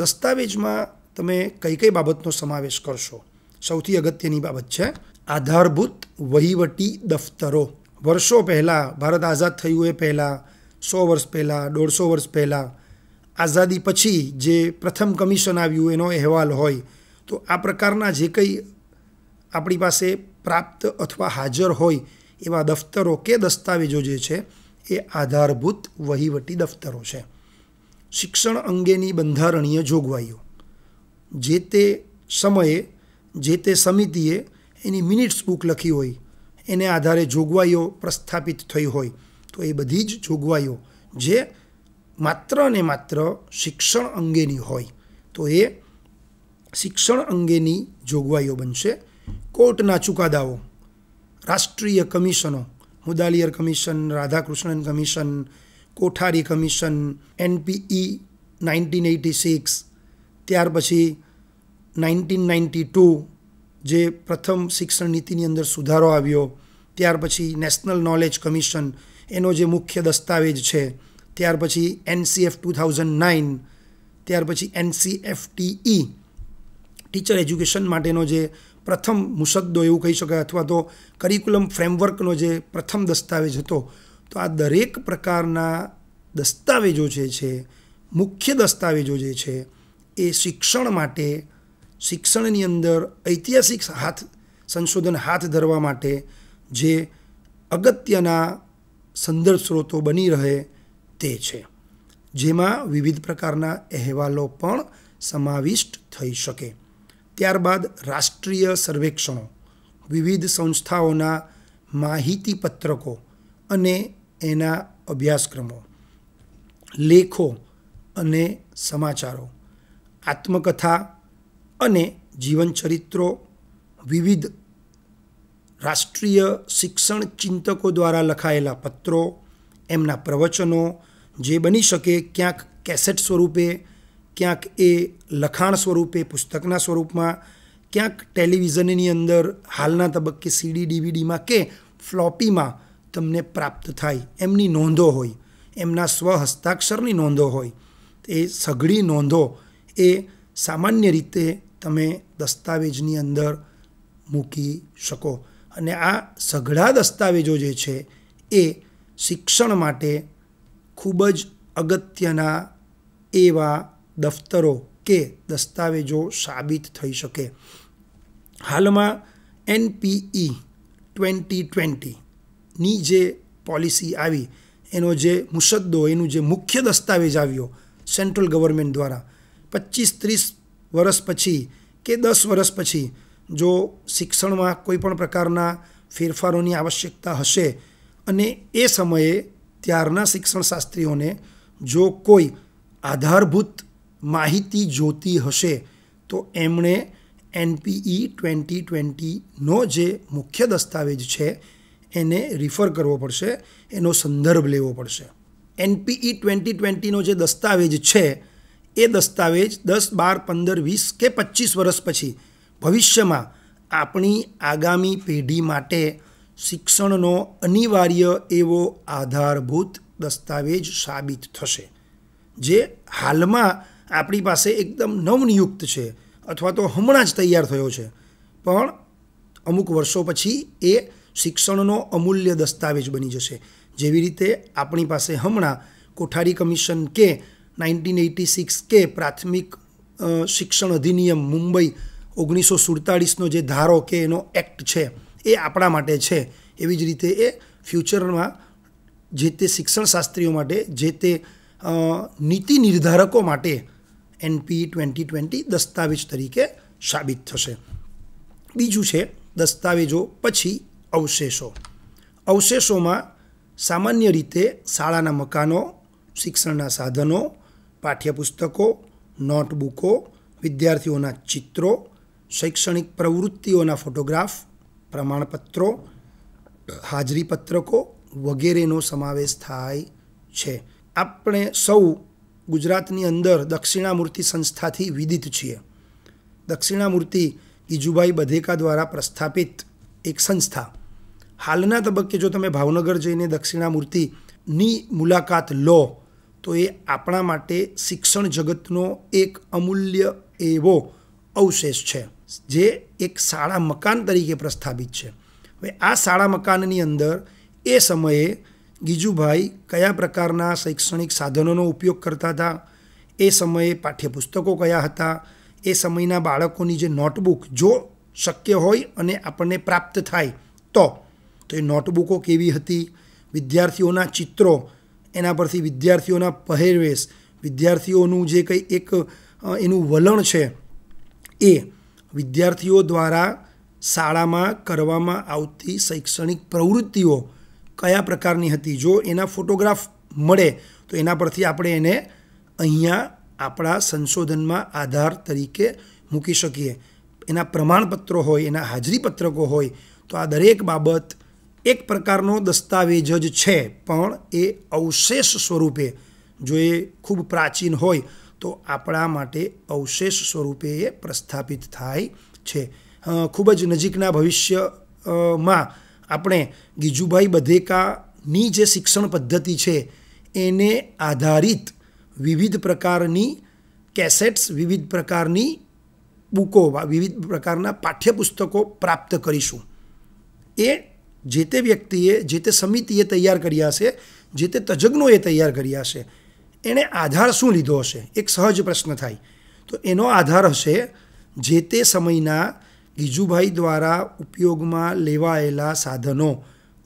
દસ્તાવેજમાં તમે કઈ કઈ બાબતનો સમાવેશ કરશો સૌથી અગત્યની બાબત છે આધારભૂત વહીવટી દફતરો વર્ષો પહેલાં ભારત આઝાદ થયું એ પહેલાં સો વર્ષ પહેલાં દોઢસો વર્ષ પહેલાં આઝાદી પછી જે પ્રથમ કમિશન આવ્યું એનો અહેવાલ હોય તો આ પ્રકારના જે કંઈ આપણી પાસે પ્રાપ્ત અથવા હાજર હોય એવા દફતરો કે દસ્તાવેજો જે છે એ આધારભૂત વહીવટી દફતરો છે શિક્ષણ અંગેની બંધારણીય જોગવાઈઓ જે તે સમયે જે તે સમિતિએ એની મિનિટ્સ બુક લખી હોય એને આધારે જોગવાઈઓ પ્રસ્થાપિત થઈ હોય તો એ બધી જ જોગવાઈઓ જે માત્ર ને માત્ર શિક્ષણ અંગેની હોય તો એ શિક્ષણ અંગેની જોગવાઈઓ બનશે કોર્ટના ચુકાદાઓ રાષ્ટ્રીય કમિશનો Mudaliar commission Radhakrishnan commission Kothari commission NPE nineteen eighty six ત્યાર પછી નાઇન્ટીન નાઇન્ટી ટુ જે પ્રથમ શિક્ષણ નીતિની અંદર સુધારો આવ્યો ત્યાર પછી નેશનલ નોલેજ કમિશન એનો જે મુખ્ય દસ્તાવેજ છે ત્યાર પછી એનસીએફ ટુ થાઉઝન્ડ નાઇન ત્યાર પછી એનસીએફટીઈ ટીચર એજ્યુકેશન માટેનો જે પ્રથમ મુસદ્દો એવું કહી શકાય અથવા તો કરિકુલમ ફ્રેમવર્કનો જે પ્રથમ દસ્તાવેજ હતો તો આ દરેક પ્રકારના દસ્તાવેજો જે છે મુખ્ય દસ્તાવેજો જે છે એ શિક્ષણ માટે શિક્ષણની અંદર ઐતિહાસિક હાથ સંશોધન હાથ ધરવા માટે જે અગત્યના સંદર્ભ સ્ત્રોતો બની રહે તે છે જેમાં વિવિધ પ્રકારના અહેવાલો પણ સમાવિષ્ટ થઈ શકે ત્યારબાદ રાષ્ટ્રીય સર્વેક્ષણો વિવિધ સંસ્થાઓના માહિતી પત્રકો અને એના અભ્યાસક્રમો લેખો અને સમાચારો આત્મકથા અને જીવનચરિત્રો વિવિધ રાષ્ટ્રીય શિક્ષણ ચિંતકો દ્વારા લખાયેલા પત્રો એમના પ્રવચનો જે બની શકે ક્યાંક કેસેટ સ્વરૂપે ક્યાંક એ લખાણ સ્વરૂપે પુસ્તકના સ્વરૂપમાં ક્યાંક ટેલિવિઝનની અંદર હાલના તબક્કે સીડી ડીવીડીમાં કે ફ્લોપીમાં તમને પ્રાપ્ત થાય એમની નોંધો હોય એમના સ્વ હસ્તાક્ષરની નોંધો હોય એ સઘળી નોંધો એ સામાન્ય રીતે તમે દસ્તાવેજની અંદર મૂકી શકો અને આ સઘળા દસ્તાવેજો જે છે એ શિક્ષણ માટે ખૂબ જ અગત્યના એવા દફતરો કે દસ્તાવેજો સાબિત થઈ શકે હાલમાં એનપીઈ ટ્વેન્ટી ટ્વેન્ટીની જે પોલિસી આવી એનો જે મુસદ્દો એનું જે મુખ્ય દસ્તાવેજ આવ્યો સેન્ટ્રલ ગવર્મેન્ટ દ્વારા પચીસ ત્રીસ વર્ષ પછી કે દસ વર્ષ પછી જો શિક્ષણમાં કોઈપણ પ્રકારના ફેરફારોની આવશ્યકતા હશે અને એ સમયે ત્યારના શિક્ષણશાસ્ત્રીઓને જો કોઈ આધારભૂત માહિતી જોતી હશે તો એમણે એનપીઈ ટ્વેન્ટી ટ્વેન્ટીનો જે મુખ્ય દસ્તાવેજ છે એને રિફર કરવો પડશે એનો સંદર્ભ લેવો પડશે એનપીઈ ટ્વેન્ટી ટ્વેન્ટીનો જે દસ્તાવેજ છે એ દસ્તાવેજ દસ બાર પંદર વીસ કે પચીસ વર્ષ પછી ભવિષ્યમાં આપણી આગામી પેઢી માટે શિક્ષણનો અનિવાર્ય એવો આધારભૂત દસ્તાવેજ સાબિત થશે જે હાલમાં આપણી પાસે એકદમ નવનિયુક્ત છે અથવા તો હમણાં જ તૈયાર થયો છે પણ અમુક વર્ષો પછી એ શિક્ષણનો અમૂલ્ય દસ્તાવેજ બની જશે જેવી રીતે આપણી પાસે હમણાં કોઠારી કમિશન કે નાઇન્ટીન એટી સિક્સ કે પ્રાથમિક શિક્ષણ અધિનિયમ મુંબઈ ઓગણીસો સુડતાળીસનો જે ધારો કે એનો એક્ટ છે એ આપણા માટે છે એવી જ રીતે એ ફ્યુચરમાં જે તે શિક્ષણશાસ્ત્રીઓ માટે જે તે નીતિ નિર્ધારકો માટે એનપી ટ્વેન્ટી ટ્વેન્ટી દસ્તાવેજ તરીકે સાબિત થશે બીજું છે દસ્તાવેજો પછી અવશેષો અવશેષોમાં સામાન્ય રીતે શાળાના મકાનો શિક્ષણના સાધનો પાઠ્યપુસ્તકો નોટબુકો વિદ્યાર્થીઓના ચિત્રો શૈક્ષણિક પ્રવૃત્તિઓના ફોટોગ્રાફ પ્રમાણપત્રો હાજરી પત્રકો વગેરેનો સમાવેશ થાય છે આપણે સૌ ગુજરાતની અંદર દક્ષિણામૂર્તિ સંસ્થાથી વિદિત છીએ દક્ષિણામૂર્તિ ગીજુભાઈ બધેકા દ્વારા પ્રસ્થાપિત એક સંસ્થા હાલના તબક્કે જો તમે ભાવનગર જઈને દક્ષિણામૂર્તિની મુલાકાત લો તો એ આપણા માટે શિક્ષણ જગતનો એક અમૂલ્ય એવો અવશેષ છે જે એક શાળા મકાન તરીકે પ્રસ્થાપિત છે હવે આ શાળા મકાનની અંદર એ સમયે ગીજુભાઈ કયા પ્રકારના શૈક્ષણિક સાધનોનો ઉપયોગ કરતા હતા એ સમયે પાઠ્યપુસ્તકો કયા હતા એ સમયના બાળકોની જે નોટબુક જો શક્ય હોય અને આપણને પ્રાપ્ત થાય તો તો એ નોટબુકો કેવી હતી વિદ્યાર્થીઓના ચિત્રો એના પરથી વિદ્યાર્થીઓના પહેરવેશ વિદ્યાર્થીઓનું જે કંઈ એક એનું વલણ છે એ વિદ્યાર્થીઓ દ્વારા શાળામાં કરવામાં આવતી શૈક્ષણિક પ્રવૃત્તિઓ કયા પ્રકારની હતી જો એના ફોટોગ્રાફ મળે તો એના પરથી આપણે એને અહીંયા આપણા સંશોધનમાં આધાર તરીકે મૂકી શકીએ એના પ્રમાણપત્રો હોય એના હાજરીપત્રકો હોય તો આ દરેક બાબત એક પ્રકારનો દસ્તાવેજ જ છે પણ એ અવશેષ સ્વરૂપે જો એ ખૂબ પ્રાચીન હોય તો આપણા માટે અવશેષ સ્વરૂપે એ પ્રસ્થાપિત થાય છે ખૂબ જ નજીકના ભવિષ્યમાં આપણે ગીજુભાઈ બધેકાની જે શિક્ષણ પદ્ધતિ છે એને આધારિત વિવિધ પ્રકારની કેસેટ્સ વિવિધ પ્રકારની બુકો વિવિધ પ્રકારના પાઠ્યપુસ્તકો પ્રાપ્ત કરીશું એ જે તે વ્યક્તિએ જે તે સમિતિએ તૈયાર કર્યા છે જે તે તજજ્ઞોએ તૈયાર કર્યા છે એણે આધાર શું લીધો હશે એક સહજ પ્રશ્ન થાય તો એનો આધાર હશે જે તે સમયના ગીજુભાઈ દ્વારા ઉપયોગમાં લેવાયેલા સાધનો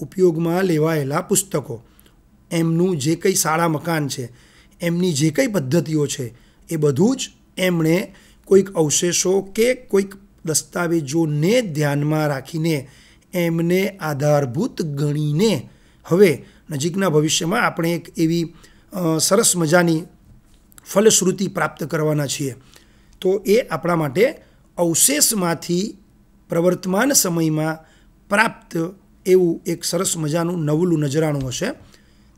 ઉપયોગમાં લેવાયેલા પુસ્તકો એમનું જે કંઈ શાળા મકાન છે એમની જે કંઈ પદ્ધતિઓ છે એ બધું જ એમણે કોઈક અવશેષો કે કોઈક દસ્તાવેજોને ધ્યાનમાં રાખીને એમને આધારભૂત ગણીને હવે નજીકના ભવિષ્યમાં આપણે એક એવી સરસ મજાની ફલશ્રુતિ પ્રાપ્ત કરવાના છીએ તો એ આપણા માટે અવશેષમાંથી પ્રવર્તમાન સમયમાં પ્રાપ્ત એવું એક સરસ મજાનું નવલું નજરાણું હશે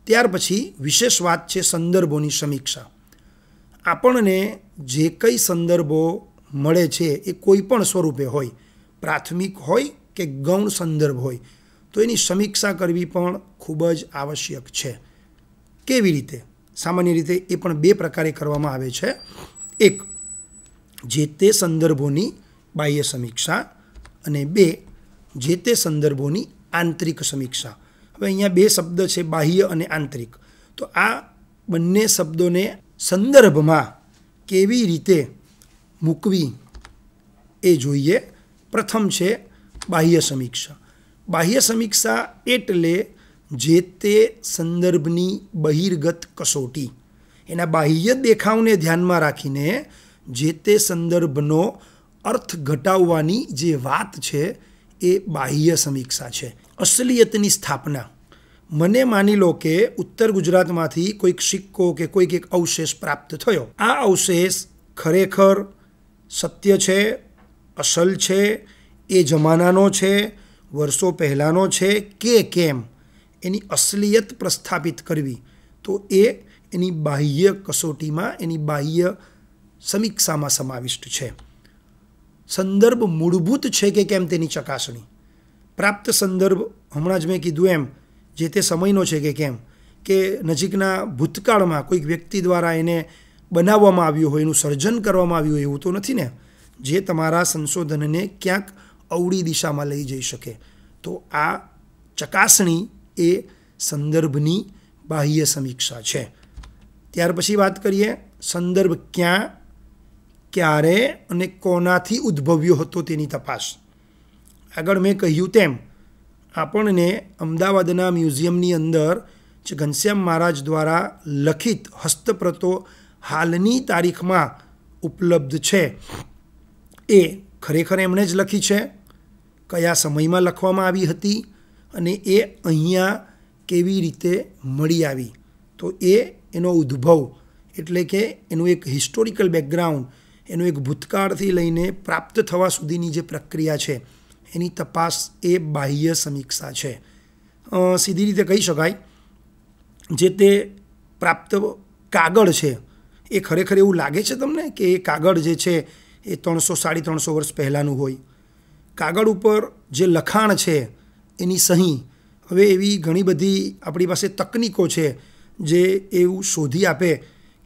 ત્યાર પછી વિશેષ વાત છે સંદર્ભોની સમીક્ષા આપણને જે કંઈ સંદર્ભો મળે છે એ કોઈ પણ સ્વરૂપે હોય પ્રાથમિક હોય કે ગૌણ સંદર્ભ હોય તો એની સમીક્ષા કરવી પણ ખૂબ જ આવશ્યક છે કેવી રીતે સામાન્ય રીતે એ પણ બે પ્રકારે કરવામાં આવે છે એક જે તે સંદર્ભોની બાહ્ય સમીક્ષા અને બે જે તે સંદર્ભોની આંતરિક સમીક્ષા હવે અહીંયા બે શબ્દ છે બાહ્ય અને આંતરિક તો આ બંને શબ્દોને સંદર્ભમાં કેવી રીતે મૂકવી એ જોઈએ પ્રથમ છે બાહ્ય સમીક્ષા બાહ્ય સમીક્ષા એટલે જે તે સંદર્ભની બહિર્ગત કસોટી એના બાહ્ય દેખાવને ધ્યાનમાં રાખીને જે તે સંદર્ભનો અર્થ ઘટાવવાની જે વાત છે એ બાહ્ય સમીક્ષા છે અસલિયતની સ્થાપના મને માની લો કે ઉત્તર ગુજરાતમાંથી કોઈક સિક્કો કે કોઈક એક અવશેષ પ્રાપ્ત થયો આ અવશેષ ખરેખર સત્ય છે અસલ છે એ જમાનાનો છે વર્ષો પહેલાંનો છે કે કેમ એની અસલિયત પ્રસ્થાપિત કરવી તો એ એની બાહ્ય કસોટીમાં એની બાહ્ય સમીક્ષામાં સમાવિષ્ટ છે સંદર્ભ મૂળભૂત છે કે કેમ તેની ચકાસણી પ્રાપ્ત સંદર્ભ હમણાં જ મેં કીધું એમ જે તે સમયનો છે કે કેમ કે નજીકના ભૂતકાળમાં કોઈક વ્યક્તિ દ્વારા એને બનાવવામાં આવ્યું હોય એનું સર્જન કરવામાં આવ્યું હોય એવું તો નથી ને જે તમારા સંશોધનને ક્યાંક અવળી દિશામાં લઈ જઈ શકે તો આ ચકાસણી એ સંદર્ભની બાહ્ય સમીક્ષા છે ત્યાર પછી વાત કરીએ સંદર્ભ ક્યાં ક્યારે અને કોનાથી ઉદ્ભવ્યો હતો તેની તપાસ આગળ મેં કહ્યું તેમ આપણને અમદાવાદના મ્યુઝિયમની અંદર જે ઘનશ્યામ મહારાજ દ્વારા લખિત હસ્તપ્રતો હાલની તારીખમાં ઉપલબ્ધ છે એ ખરેખર એમણે જ લખી છે કયા સમયમાં લખવામાં આવી હતી અને એ અહીંયા કેવી રીતે મળી આવી તો એ એનો ઉદ્ભવ એટલે કે એનું એક હિસ્ટોરિકલ બેકગ્રાઉન્ડ એનું એક ભૂતકાળથી લઈને પ્રાપ્ત થવા સુધીની જે પ્રક્રિયા છે એની તપાસ એ બાહ્ય સમીક્ષા છે સીધી રીતે કહી શકાય જે તે પ્રાપ્ત કાગળ છે એ ખરેખર એવું લાગે છે તમને કે એ કાગળ જે છે એ ત્રણસો સાડી ત્રણસો વર્ષ પહેલાંનું હોય કાગળ ઉપર જે લખાણ છે એની સહી હવે એવી ઘણી બધી આપણી પાસે તકનીકો છે જે એવું શોધી આપે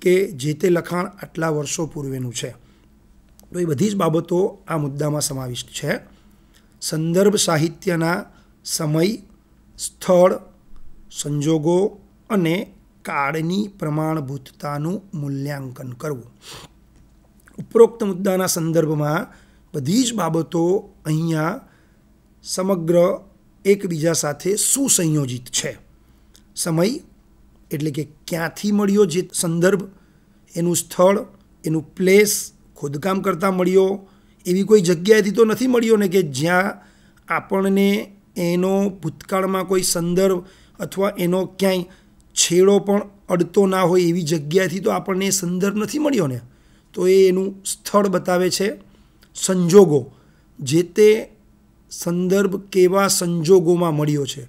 કે જે તે લખાણ આટલા વર્ષો પૂર્વેનું છે તો એ બધી જ બાબતો આ મુદ્દામાં સમાવિષ્ટ છે સંદર્ભ સાહિત્યના સમય સ્થળ સંજોગો અને કાળની પ્રમાણભૂતતાનું મૂલ્યાંકન કરવું ઉપરોક્ત મુદ્દાના સંદર્ભમાં બધી જ બાબતો અહીંયા સમગ્ર એકબીજા સાથે સુસંયોજિત છે સમય એટલે કે ક્યાંથી મળ્યો જે સંદર્ભ એનું સ્થળ એનું પ્લેસ ખોદકામ કરતાં મળ્યો એવી કોઈ જગ્યાએથી તો નથી મળ્યો ને કે જ્યાં આપણને એનો ભૂતકાળમાં કોઈ સંદર્ભ અથવા એનો ક્યાંય છેડો પણ અડતો ના હોય એવી જગ્યાએથી તો આપણને એ સંદર્ભ નથી મળ્યો ને તો એ એનું સ્થળ બતાવે છે સંજોગો જે તે સંદર્ભ કેવા સંજોગોમાં મળ્યો છે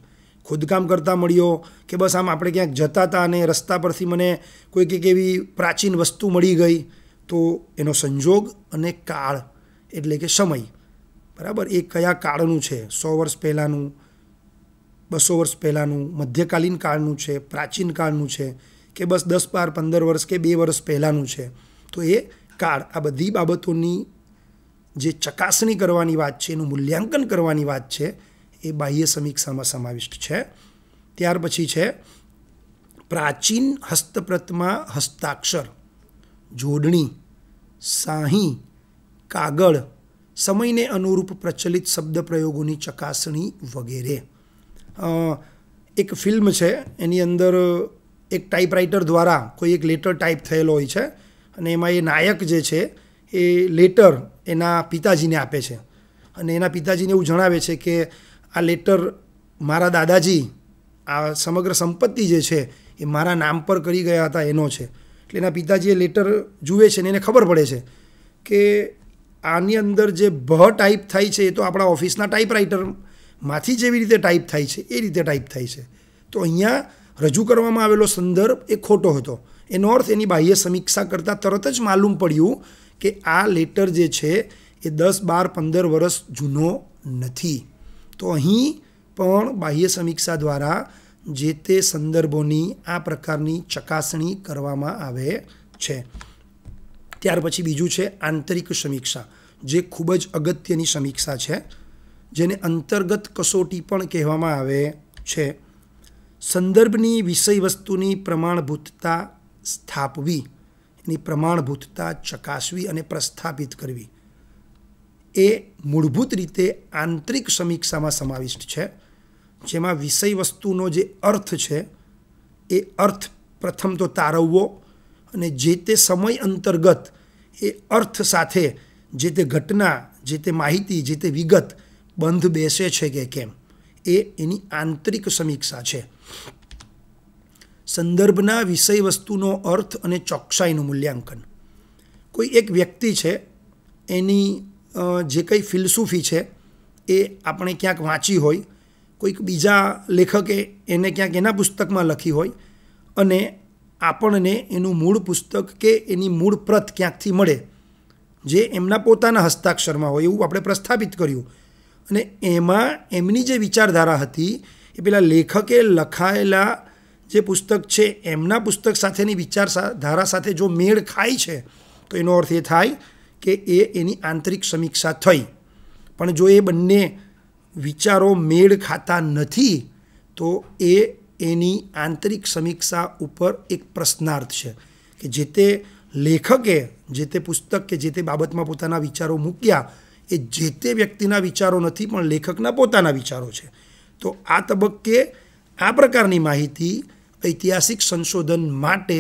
ખોદકામ કરતાં મળ્યો કે બસ આમ આપણે ક્યાંક જતા હતા અને રસ્તા પરથી મને કોઈ એક એવી પ્રાચીન વસ્તુ મળી ગઈ તો એનો સંજોગ અને કાળ એટલે કે સમય બરાબર એ કયા કાળનું છે સો વર્ષ પહેલાંનું બસો વર્ષ પહેલાંનું મધ્યકાલીન કાળનું છે પ્રાચીન કાળનું છે કે બસ દસ બાર પંદર વર્ષ કે બે વર્ષ પહેલાંનું છે તો એ કાળ આ બધી બાબતોની જે ચકાસણી કરવાની વાત છે એનું મૂલ્યાંકન કરવાની વાત છે એ બાહ્ય સમીક્ષામાં સમાવિષ્ટ છે ત્યાર પછી છે પ્રાચીન હસ્તપ્રતમાં હસ્તાક્ષર જોડણી સાહી કાગળ સમયને અનુરૂપ પ્રચલિત શબ્દ પ્રયોગોની ચકાસણી વગેરે એક ફિલ્મ છે એની અંદર એક ટાઈપરાઇટર દ્વારા કોઈ એક લેટર ટાઈપ થયેલો હોય છે અને એમાં એ નાયક જે છે એ લેટર એના પિતાજીને આપે છે અને એના પિતાજીને એવું જણાવે છે કે આ લેટર મારા દાદાજી આ સમગ્ર સંપત્તિ જે છે એ મારા નામ પર કરી ગયા હતા એનો છે એટલે એના પિતાજીએ લેટર જુએ છે ને એને ખબર પડે છે કે આની અંદર જે ભ ટાઈપ થાય છે એ તો આપણા ઓફિસના ટાઈપરાઇટરમાંથી જેવી રીતે ટાઈપ થાય છે એ રીતે ટાઈપ થાય છે તો અહીંયા રજૂ કરવામાં આવેલો સંદર્ભ એ ખોટો હતો એનો અર્થ એની બાહ્ય સમીક્ષા કરતાં તરત જ માલુમ પડ્યું કે આ લેટર જે છે એ દસ બાર પંદર વર્ષ જૂનો નથી તો અહીં પણ બાહ્ય સમીક્ષા દ્વારા જે તે સંદર્ભોની આ પ્રકારની ચકાસણી કરવામાં આવે છે ત્યાર પછી બીજું છે આંતરિક સમીક્ષા જે ખૂબ જ અગત્યની સમીક્ષા છે જેને અંતર્ગત કસોટી પણ કહેવામાં આવે છે સંદર્ભની વિષય વસ્તુની પ્રમાણભૂતતા સ્થાપવી ની પ્રમાણભૂતતા ચકાસવી અને પ્રસ્થાપિત કરવી એ મૂળભૂત રીતે આંતરિક સમીક્ષામાં સમાવિષ્ટ છે જેમાં વિષય વસ્તુનો જે અર્થ છે એ અર્થ પ્રથમ તો તારવવો અને જે તે સમય અંતર્ગત એ અર્થ સાથે જે તે ઘટના જે તે માહિતી જે તે વિગત બંધ બેસે છે કે કેમ એ એની આંતરિક સમીક્ષા છે સંદર્ભના વિષય વસ્તુનો અર્થ અને ચોકસાઈનું મૂલ્યાંકન કોઈ એક વ્યક્તિ છે એની જે કંઈ ફિલસૂફી છે એ આપણે ક્યાંક વાંચી હોય કોઈક બીજા લેખકે એને ક્યાંક એના પુસ્તકમાં લખી હોય અને આપણને એનું મૂળ પુસ્તક કે એની મૂળ પ્રત ક્યાંકથી મળે જે એમના પોતાના હસ્તાક્ષરમાં હોય એવું આપણે પ્રસ્થાપિત કર્યું અને એમાં એમની જે વિચારધારા હતી એ પેલા લેખકે લખાયેલા જે પુસ્તક છે એમના પુસ્તક સાથેની વિચારધારા સાથે જો મેળ ખાય છે તો એનો અર્થ એ થાય કે એ એની આંતરિક સમીક્ષા થઈ પણ જો એ બંને વિચારો મેળ ખાતા નથી તો એ એની આંતરિક સમીક્ષા ઉપર એક પ્રશ્નાર્થ છે કે જે તે લેખકે જે તે પુસ્તક કે જે તે બાબતમાં પોતાના વિચારો મૂક્યા એ જે તે વ્યક્તિના વિચારો નથી પણ લેખકના પોતાના વિચારો છે તો આ તબક્કે આ પ્રકારની માહિતી ઐતિહાસિક સંશોધન માટે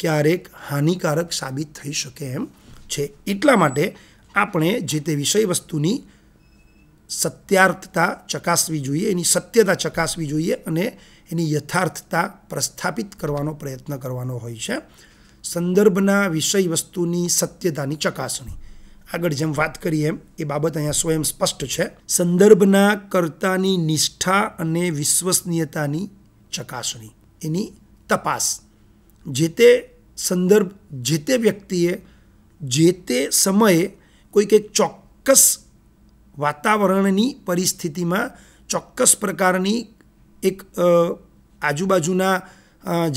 ક્યારેક હાનિકારક સાબિત થઈ શકે એમ છે એટલા માટે આપણે જે તે વિષય વસ્તુની સત્યાર્થતા ચકાસવી જોઈએ એની સત્યતા ચકાસવી જોઈએ અને એની યથાર્થતા પ્રસ્થાપિત કરવાનો પ્રયત્ન કરવાનો હોય છે સંદર્ભના વિષય વસ્તુની સત્યતાની ચકાસણી આગળ જેમ વાત કરીએ એમ એ બાબત અહીંયા સ્વયં સ્પષ્ટ છે સંદર્ભના કર્તાની નિષ્ઠા અને વિશ્વસનીયતાની ચકાસણી એની તપાસ જે તે સંદર્ભ જે તે વ્યક્તિએ જે તે સમયે કોઈક એક ચોક્કસ વાતાવરણની પરિસ્થિતિમાં ચોક્કસ પ્રકારની એક આજુબાજુના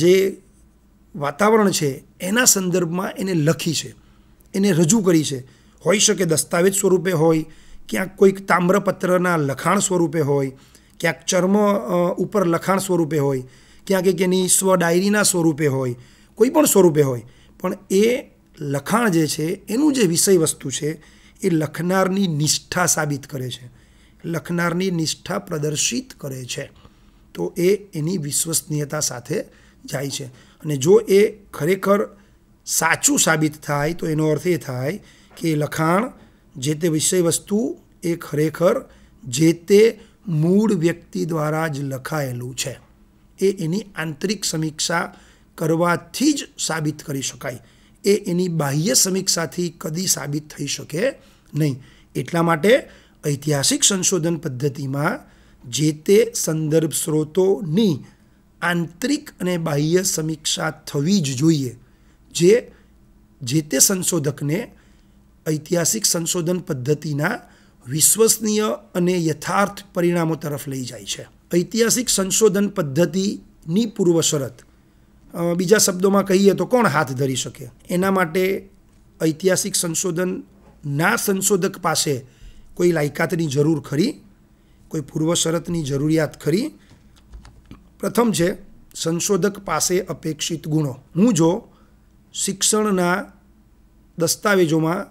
જે વાતાવરણ છે એના સંદર્ભમાં એને લખી છે એને રજૂ કરી છે હોઈ શકે દસ્તાવેજ સ્વરૂપે હોય ક્યાંક કોઈક તામ્રપત્રના લખાણ સ્વરૂપે હોય ક્યાંક ચર્મ ઉપર લખાણ સ્વરૂપે હોય ક્યાં કે એની સ્વ ડાયરીના સ્વરૂપે હોય કોઈ પણ સ્વરૂપે હોય પણ એ લખાણ જે છે એનું જે વિષય વસ્તુ છે એ લખનારની નિષ્ઠા સાબિત કરે છે લખનારની નિષ્ઠા પ્રદર્શિત કરે છે તો એ એની વિશ્વસનીયતા સાથે જાય છે અને જો એ ખરેખર સાચું સાબિત થાય તો એનો અર્થ એ થાય કે એ લખાણ જે તે વિષય વસ્તુ એ ખરેખર જે તે મૂળ વ્યક્તિ દ્વારા જ લખાયેલું છે એ એની આંતરિક સમીક્ષા કરવાથી જ સાબિત કરી શકાય એ એની બાહ્ય સમીક્ષાથી કદી સાબિત થઈ શકે નહીં એટલા માટે ઐતિહાસિક સંશોધન પદ્ધતિમાં જે તે સંદર્ભ સ્ત્રોતોની આંતરિક અને બાહ્ય સમીક્ષા થવી જ જોઈએ જે જે તે સંશોધકને ઐતિહાસિક સંશોધન પદ્ધતિના વિશ્વસનીય અને યથાર્થ પરિણામો તરફ લઈ જાય છે ઐતિહાસિક સંશોધન પદ્ધતિની પૂર્વશરત બીજા શબ્દોમાં કહીએ તો કોણ હાથ ધરી શકે એના માટે ઐતિહાસિક સંશોધન ના સંશોધક પાસે કોઈ લાયકાતની જરૂર ખરી કોઈ પૂર્વશરતની જરૂરિયાત ખરી પ્રથમ છે સંશોધક પાસે અપેક્ષિત ગુણો હું જો શિક્ષણના દસ્તાવેજોમાં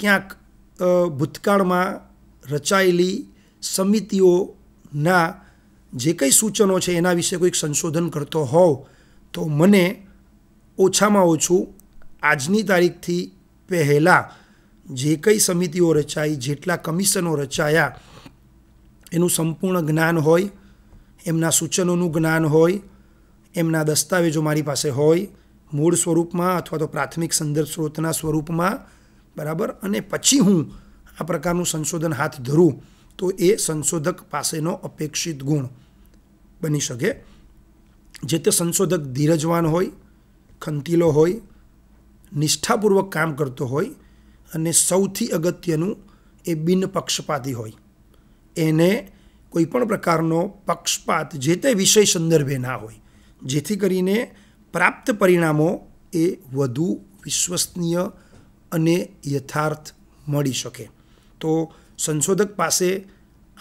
ક્યાંક ભૂતકાળમાં રચાયેલી સમિતિઓના જે કંઈ સૂચનો છે એના વિશે કોઈક સંશોધન કરતો હોવ તો મને ઓછામાં ઓછું આજની તારીખથી પહેલાં જે કંઈ સમિતિઓ રચાઈ જેટલા કમિશનો રચાયા એનું સંપૂર્ણ જ્ઞાન હોય એમના સૂચનોનું જ્ઞાન હોય એમના દસ્તાવેજો મારી પાસે હોય મૂળ સ્વરૂપમાં અથવા તો પ્રાથમિક સંદર્ભ સ્ત્રોતના સ્વરૂપમાં બરાબર અને પછી હું આ પ્રકારનું સંશોધન હાથ ધરું તો એ સંશોધક પાસેનો અપેક્ષિત ગુણ બની શકે જે તે સંશોધક ધીરજવાન હોય ખંતીલો હોય નિષ્ઠાપૂર્વક કામ કરતો હોય અને સૌથી અગત્યનું એ બિનપક્ષપાતી હોય એને કોઈપણ પ્રકારનો પક્ષપાત જે તે વિષય સંદર્ભે ના હોય જેથી કરીને પ્રાપ્ત પરિણામો એ વધુ વિશ્વસનીય અને યથાર્થ મળી શકે તો સંશોધક પાસે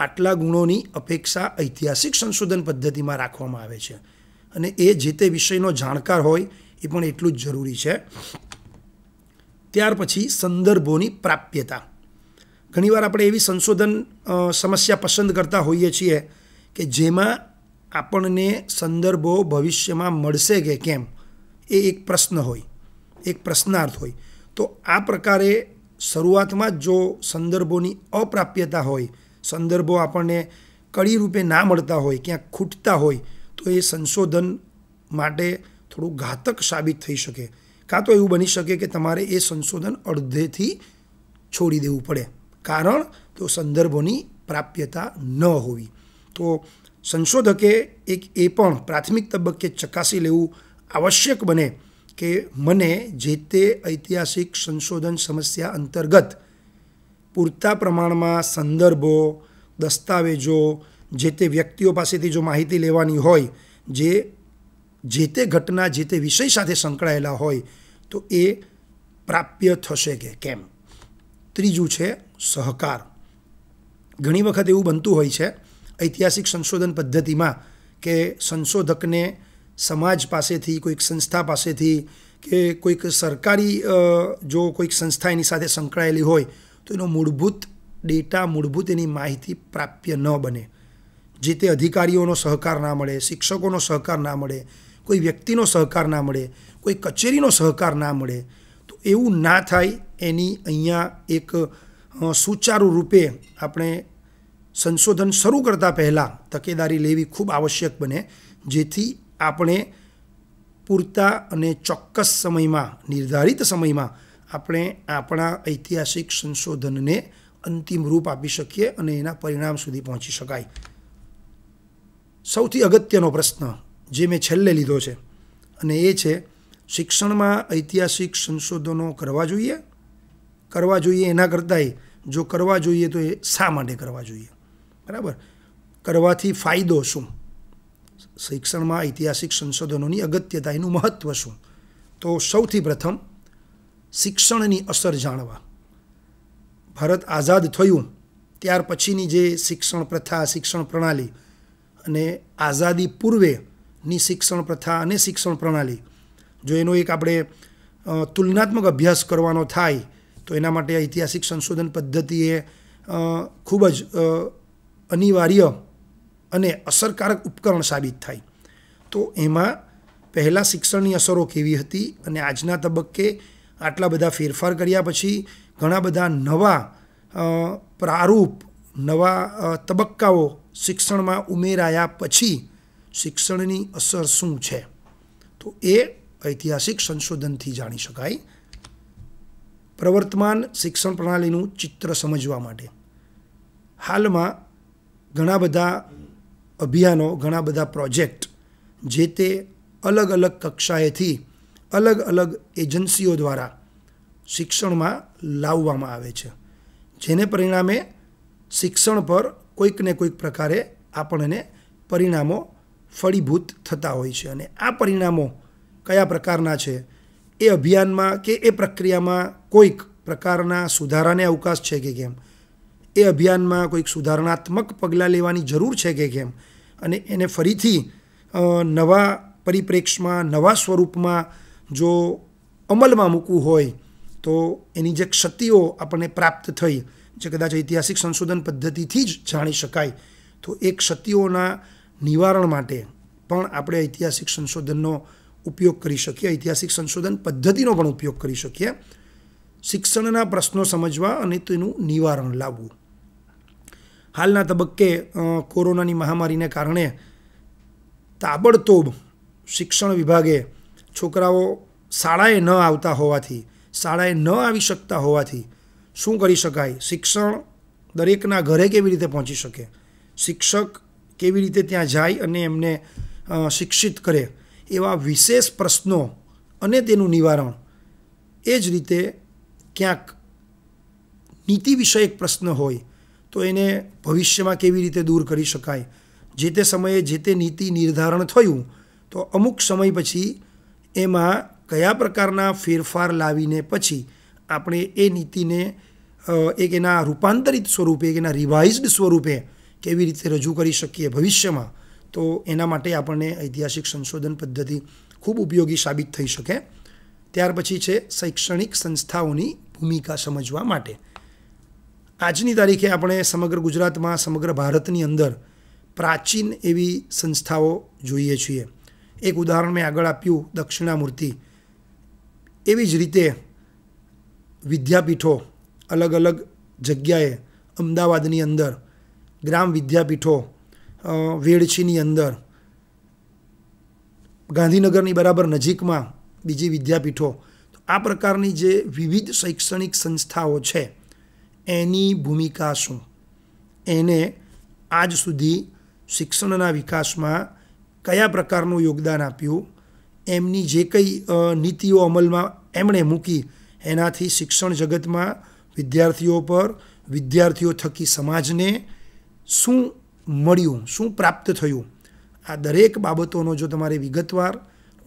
આટલા ગુણોની અપેક્ષા ઐતિહાસિક સંશોધન પદ્ધતિમાં રાખવામાં આવે છે અને એ જે તે વિષયનો જાણકાર હોય એ પણ એટલું જ જરૂરી છે ત્યાર પછી સંદર્ભોની પ્રાપ્યતા ઘણીવાર આપણે એવી સંશોધન સમસ્યા પસંદ કરતા હોઈએ છીએ કે જેમાં આપણને સંદર્ભો ભવિષ્યમાં મળશે કે કેમ એ એક પ્રશ્ન હોય એક પ્રશ્નાર્થ હોય તો આ પ્રકારે શરૂઆતમાં જ જો સંદર્ભોની અપ્રાપ્યતા હોય સંદર્ભો આપણને કડી રૂપે ના મળતા હોય ક્યાંક ખૂટતા હોય તો એ સંશોધન માટે થોડું ઘાતક સાબિત થઈ શકે કાં તો એવું બની શકે કે તમારે એ સંશોધન અડધેથી છોડી દેવું પડે કારણ તો સંદર્ભોની પ્રાપ્યતા ન હોવી તો સંશોધકે એક એ પણ પ્રાથમિક તબક્કે ચકાસી લેવું આવશ્યક બને કે મને જે તે ઐતિહાસિક સંશોધન સમસ્યા અંતર્ગત પૂરતા પ્રમાણમાં સંદર્ભો દસ્તાવેજો જે તે વ્યક્તિઓ પાસેથી જો માહિતી લેવાની હોય જે જે તે ઘટના જે તે વિષય સાથે સંકળાયેલા હોય તો એ પ્રાપ્ય થશે કે કેમ ત્રીજું છે સહકાર ઘણી વખત એવું બનતું હોય છે ઐતિહાસિક સંશોધન પદ્ધતિમાં કે સંશોધકને સમાજ પાસેથી કોઈક સંસ્થા પાસેથી કે કોઈક સરકારી જો કોઈક સંસ્થા એની સાથે સંકળાયેલી હોય તો એનો મૂળભૂત ડેટા મૂળભૂત એની માહિતી પ્રાપ્ય ન બને જે તે અધિકારીઓનો સહકાર ના મળે શિક્ષકોનો સહકાર ના મળે કોઈ વ્યક્તિનો સહકાર ના મળે કોઈ કચેરીનો સહકાર ના મળે તો એવું ના થાય એની અહીંયા એક સુચારુ રૂપે આપણે સંશોધન શરૂ કરતાં પહેલાં તકેદારી લેવી ખૂબ આવશ્યક બને જેથી આપણે પૂરતા અને ચોક્કસ સમયમાં નિર્ધારિત સમયમાં આપણે આપણા ઐતિહાસિક સંશોધનને અંતિમ રૂપ આપી શકીએ અને એના પરિણામ સુધી પહોંચી શકાય સૌથી અગત્યનો પ્રશ્ન જે મેં છેલ્લે લીધો છે અને એ છે શિક્ષણમાં ઐતિહાસિક સંશોધનો કરવા જોઈએ કરવા જોઈએ એના કરતાંય જો કરવા જોઈએ તો એ શા માટે કરવા જોઈએ બરાબર કરવાથી ફાયદો શું શિક્ષણમાં ઐતિહાસિક સંશોધનોની અગત્યતા એનું મહત્ત્વ શું તો સૌથી પ્રથમ શિક્ષણની અસર જાણવા ભારત આઝાદ થયું ત્યાર પછીની જે શિક્ષણ પ્રથા શિક્ષણ પ્રણાલી અને આઝાદી પૂર્વેની શિક્ષણ પ્રથા અને શિક્ષણ પ્રણાલી જો એનો એક આપણે તુલનાત્મક અભ્યાસ કરવાનો થાય તો એના માટે ઐતિહાસિક સંશોધન પદ્ધતિએ ખૂબ જ અનિવાર્ય અને અસરકારક ઉપકરણ સાબિત થાય તો એમાં પહેલાં શિક્ષણની અસરો કેવી હતી અને આજના તબક્કે આટલા બધા ફેરફાર કર્યા પછી ઘણા બધા નવા પ્રારૂપ નવા તબક્કાઓ શિક્ષણમાં ઉમેરાયા પછી શિક્ષણની અસર શું છે તો એ ઐતિહાસિક સંશોધનથી જાણી શકાય પ્રવર્તમાન શિક્ષણ પ્રણાલીનું ચિત્ર સમજવા માટે હાલમાં ઘણા બધા અભિયાનો ઘણા બધા પ્રોજેક્ટ જે તે અલગ અલગ કક્ષાએથી અલગ અલગ એજન્સીઓ દ્વારા શિક્ષણમાં લાવવામાં આવે છે જેને પરિણામે શિક્ષણ પર કોઈક ને કોઈક પ્રકારે આપણને પરિણામો ફળીભૂત થતા હોય છે અને આ પરિણામો કયા પ્રકારના છે એ અભિયાનમાં કે એ પ્રક્રિયામાં કોઈક પ્રકારના સુધારાને અવકાશ છે કે કેમ એ અભિયાનમાં કોઈક સુધારણાત્મક પગલાં લેવાની જરૂર છે કે કેમ અને એને ફરીથી નવા પરિપ્રેક્ષમાં નવા સ્વરૂપમાં જો અમલમાં મૂકવું હોય તો એની જે ક્ષતિઓ આપણને પ્રાપ્ત થઈ જે કદાચ ઐતિહાસિક સંશોધન પદ્ધતિથી જ જાણી શકાય તો એ ક્ષતિઓના નિવારણ માટે પણ આપણે ઐતિહાસિક સંશોધનનો ઉપયોગ કરી શકીએ ઐતિહાસિક સંશોધન પદ્ધતિનો પણ ઉપયોગ કરી શકીએ શિક્ષણના પ્રશ્નો સમજવા અને તેનું નિવારણ લાવવું હાલના તબક્કે કોરોનાની મહામારીને કારણે તાબડતોબ શિક્ષણ વિભાગે છોકરાઓ શાળાએ ન આવતા હોવાથી શાળાએ ન આવી શકતા હોવાથી શું કરી શકાય શિક્ષણ દરેકના ઘરે કેવી રીતે પહોંચી શકે શિક્ષક કેવી રીતે ત્યાં જાય અને એમને શિક્ષિત કરે એવા વિશેષ પ્રશ્નો અને તેનું નિવારણ એ જ રીતે ક્યાંક નીતિ વિષયક પ્રશ્ન હોય તો એને ભવિષ્યમાં કેવી રીતે દૂર કરી શકાય જે તે સમયે જે તે નીતિ નિર્ધારણ થયું તો અમુક સમય પછી એમાં કયા પ્રકારના ફેરફાર લાવીને પછી આપણે એ નીતિને એક એના રૂપાંતરિત સ્વરૂપે એક એના રિવાઇઝડ સ્વરૂપે કેવી રીતે રજૂ કરી શકીએ ભવિષ્યમાં તો એના માટે આપણને ઐતિહાસિક સંશોધન પદ્ધતિ ખૂબ ઉપયોગી સાબિત થઈ શકે ત્યાર પછી છે શૈક્ષણિક સંસ્થાઓની ભૂમિકા સમજવા માટે આજની તારીખે આપણે સમગ્ર ગુજરાતમાં સમગ્ર ભારતની અંદર પ્રાચીન એવી સંસ્થાઓ જોઈએ છીએ એક ઉદાહરણ મેં આગળ આપ્યું દક્ષિણામૂર્તિ એવી જ રીતે વિદ્યાપીઠો અલગ અલગ જગ્યાએ અમદાવાદની અંદર ગ્રામ વિદ્યાપીઠો વેડછીની અંદર ગાંધીનગરની બરાબર નજીકમાં બીજી વિદ્યાપીઠો આ પ્રકારની જે વિવિધ શૈક્ષણિક સંસ્થાઓ છે એની ભૂમિકા શું એને આજ સુધી શિક્ષણના વિકાસમાં કયા પ્રકારનું યોગદાન આપ્યું એમની જે કંઈ નીતિઓ અમલમાં એમણે મૂકી એનાથી શિક્ષણ જગતમાં વિદ્યાર્થીઓ પર વિદ્યાર્થીઓ થકી સમાજને શું મળ્યું શું પ્રાપ્ત થયું આ દરેક બાબતોનો જો તમારે વિગતવાર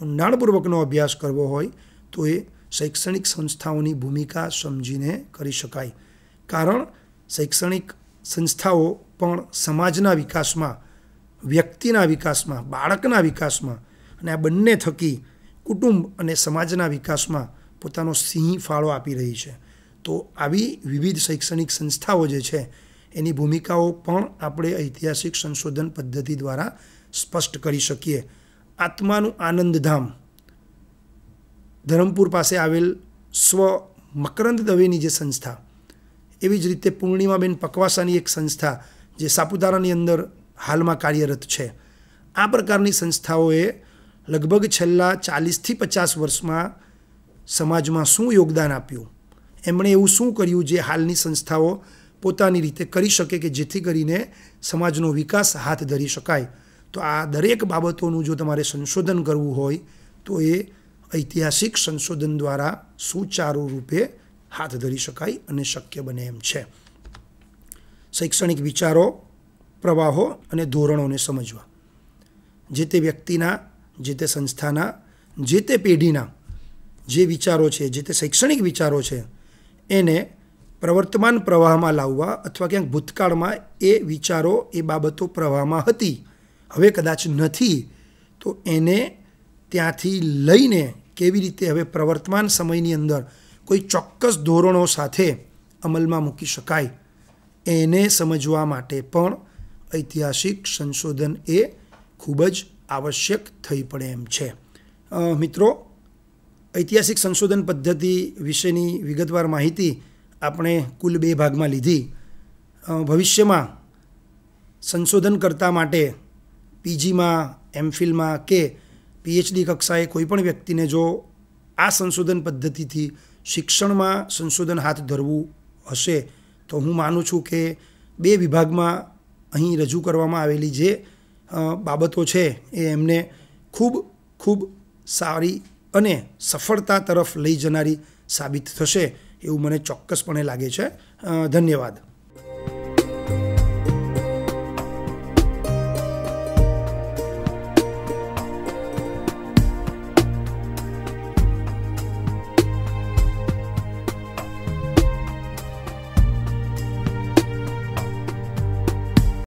ઊંડાણપૂર્વકનો અભ્યાસ કરવો હોય તો એ શૈક્ષણિક સંસ્થાઓની ભૂમિકા સમજીને કરી શકાય કારણ શૈક્ષણિક સંસ્થાઓ પણ સમાજના વિકાસમાં વ્યક્તિના વિકાસમાં બાળકના વિકાસમાં અને આ બંને થકી કુટુંબ અને સમાજના વિકાસમાં પોતાનો સિંહ ફાળો આપી રહી છે તો આવી વિવિધ શૈક્ષણિક સંસ્થાઓ જે છે એની ભૂમિકાઓ પણ આપણે ઐતિહાસિક સંશોધન પદ્ધતિ દ્વારા સ્પષ્ટ કરી શકીએ આત્માનું આનંદધામ ધરમપુર પાસે આવેલ સ્વ મકરંદ દવેની જે સંસ્થા એવી જ રીતે પૂર્ણિમાબેન પકવાસાની એક સંસ્થા જે સાપુતારાની અંદર હાલમાં કાર્યરત છે આ પ્રકારની સંસ્થાઓએ લગભગ છેલ્લા ચાલીસથી પચાસ વર્ષમાં સમાજમાં શું યોગદાન આપ્યું એમણે એવું શું કર્યું જે હાલની સંસ્થાઓ પોતાની રીતે કરી શકે કે જેથી કરીને સમાજનો વિકાસ હાથ ધરી શકાય તો આ દરેક બાબતોનું જો તમારે સંશોધન કરવું હોય તો એ ઐતિહાસિક સંશોધન દ્વારા સુચારુ રૂપે હાથ ધરી શકાય અને શક્ય બને એમ છે શૈક્ષણિક વિચારો પ્રવાહો અને ધોરણોને સમજવા જે તે વ્યક્તિના જે તે સંસ્થાના જે તે પેઢીના જે વિચારો છે જે તે શૈક્ષણિક વિચારો છે એને પ્રવર્તમાન પ્રવાહમાં લાવવા અથવા ક્યાંક ભૂતકાળમાં એ વિચારો એ બાબતો પ્રવાહમાં હતી હવે કદાચ નથી તો એને ત્યાંથી લઈને કેવી રીતે હવે પ્રવર્તમાન સમયની અંદર કોઈ ચોક્કસ ધોરણો સાથે અમલમાં મૂકી શકાય એને સમજવા માટે પણ ઐતિહાસિક સંશોધન એ ખૂબ જ આવશ્યક થઈ પડે એમ છે મિત્રો ઐતિહાસિક સંશોધન પદ્ધતિ વિશેની વિગતવાર માહિતી આપણે કુલ બે ભાગમાં લીધી ભવિષ્યમાં સંશોધનકર્તા માટે પીજીમાં એમફિલમાં કે પીએચડી કક્ષાએ કોઈપણ વ્યક્તિને જો આ સંશોધન પદ્ધતિથી શિક્ષણમાં સંશોધન હાથ ધરવું હશે તો હું માનું છું કે બે વિભાગમાં અહીં રજૂ કરવામાં આવેલી જે બાબતો છે એ એમને ખૂબ ખૂબ સારી અને સફળતા તરફ લઈ જનારી સાબિત થશે એવું મને ચોક્કસપણે લાગે છે ધન્યવાદ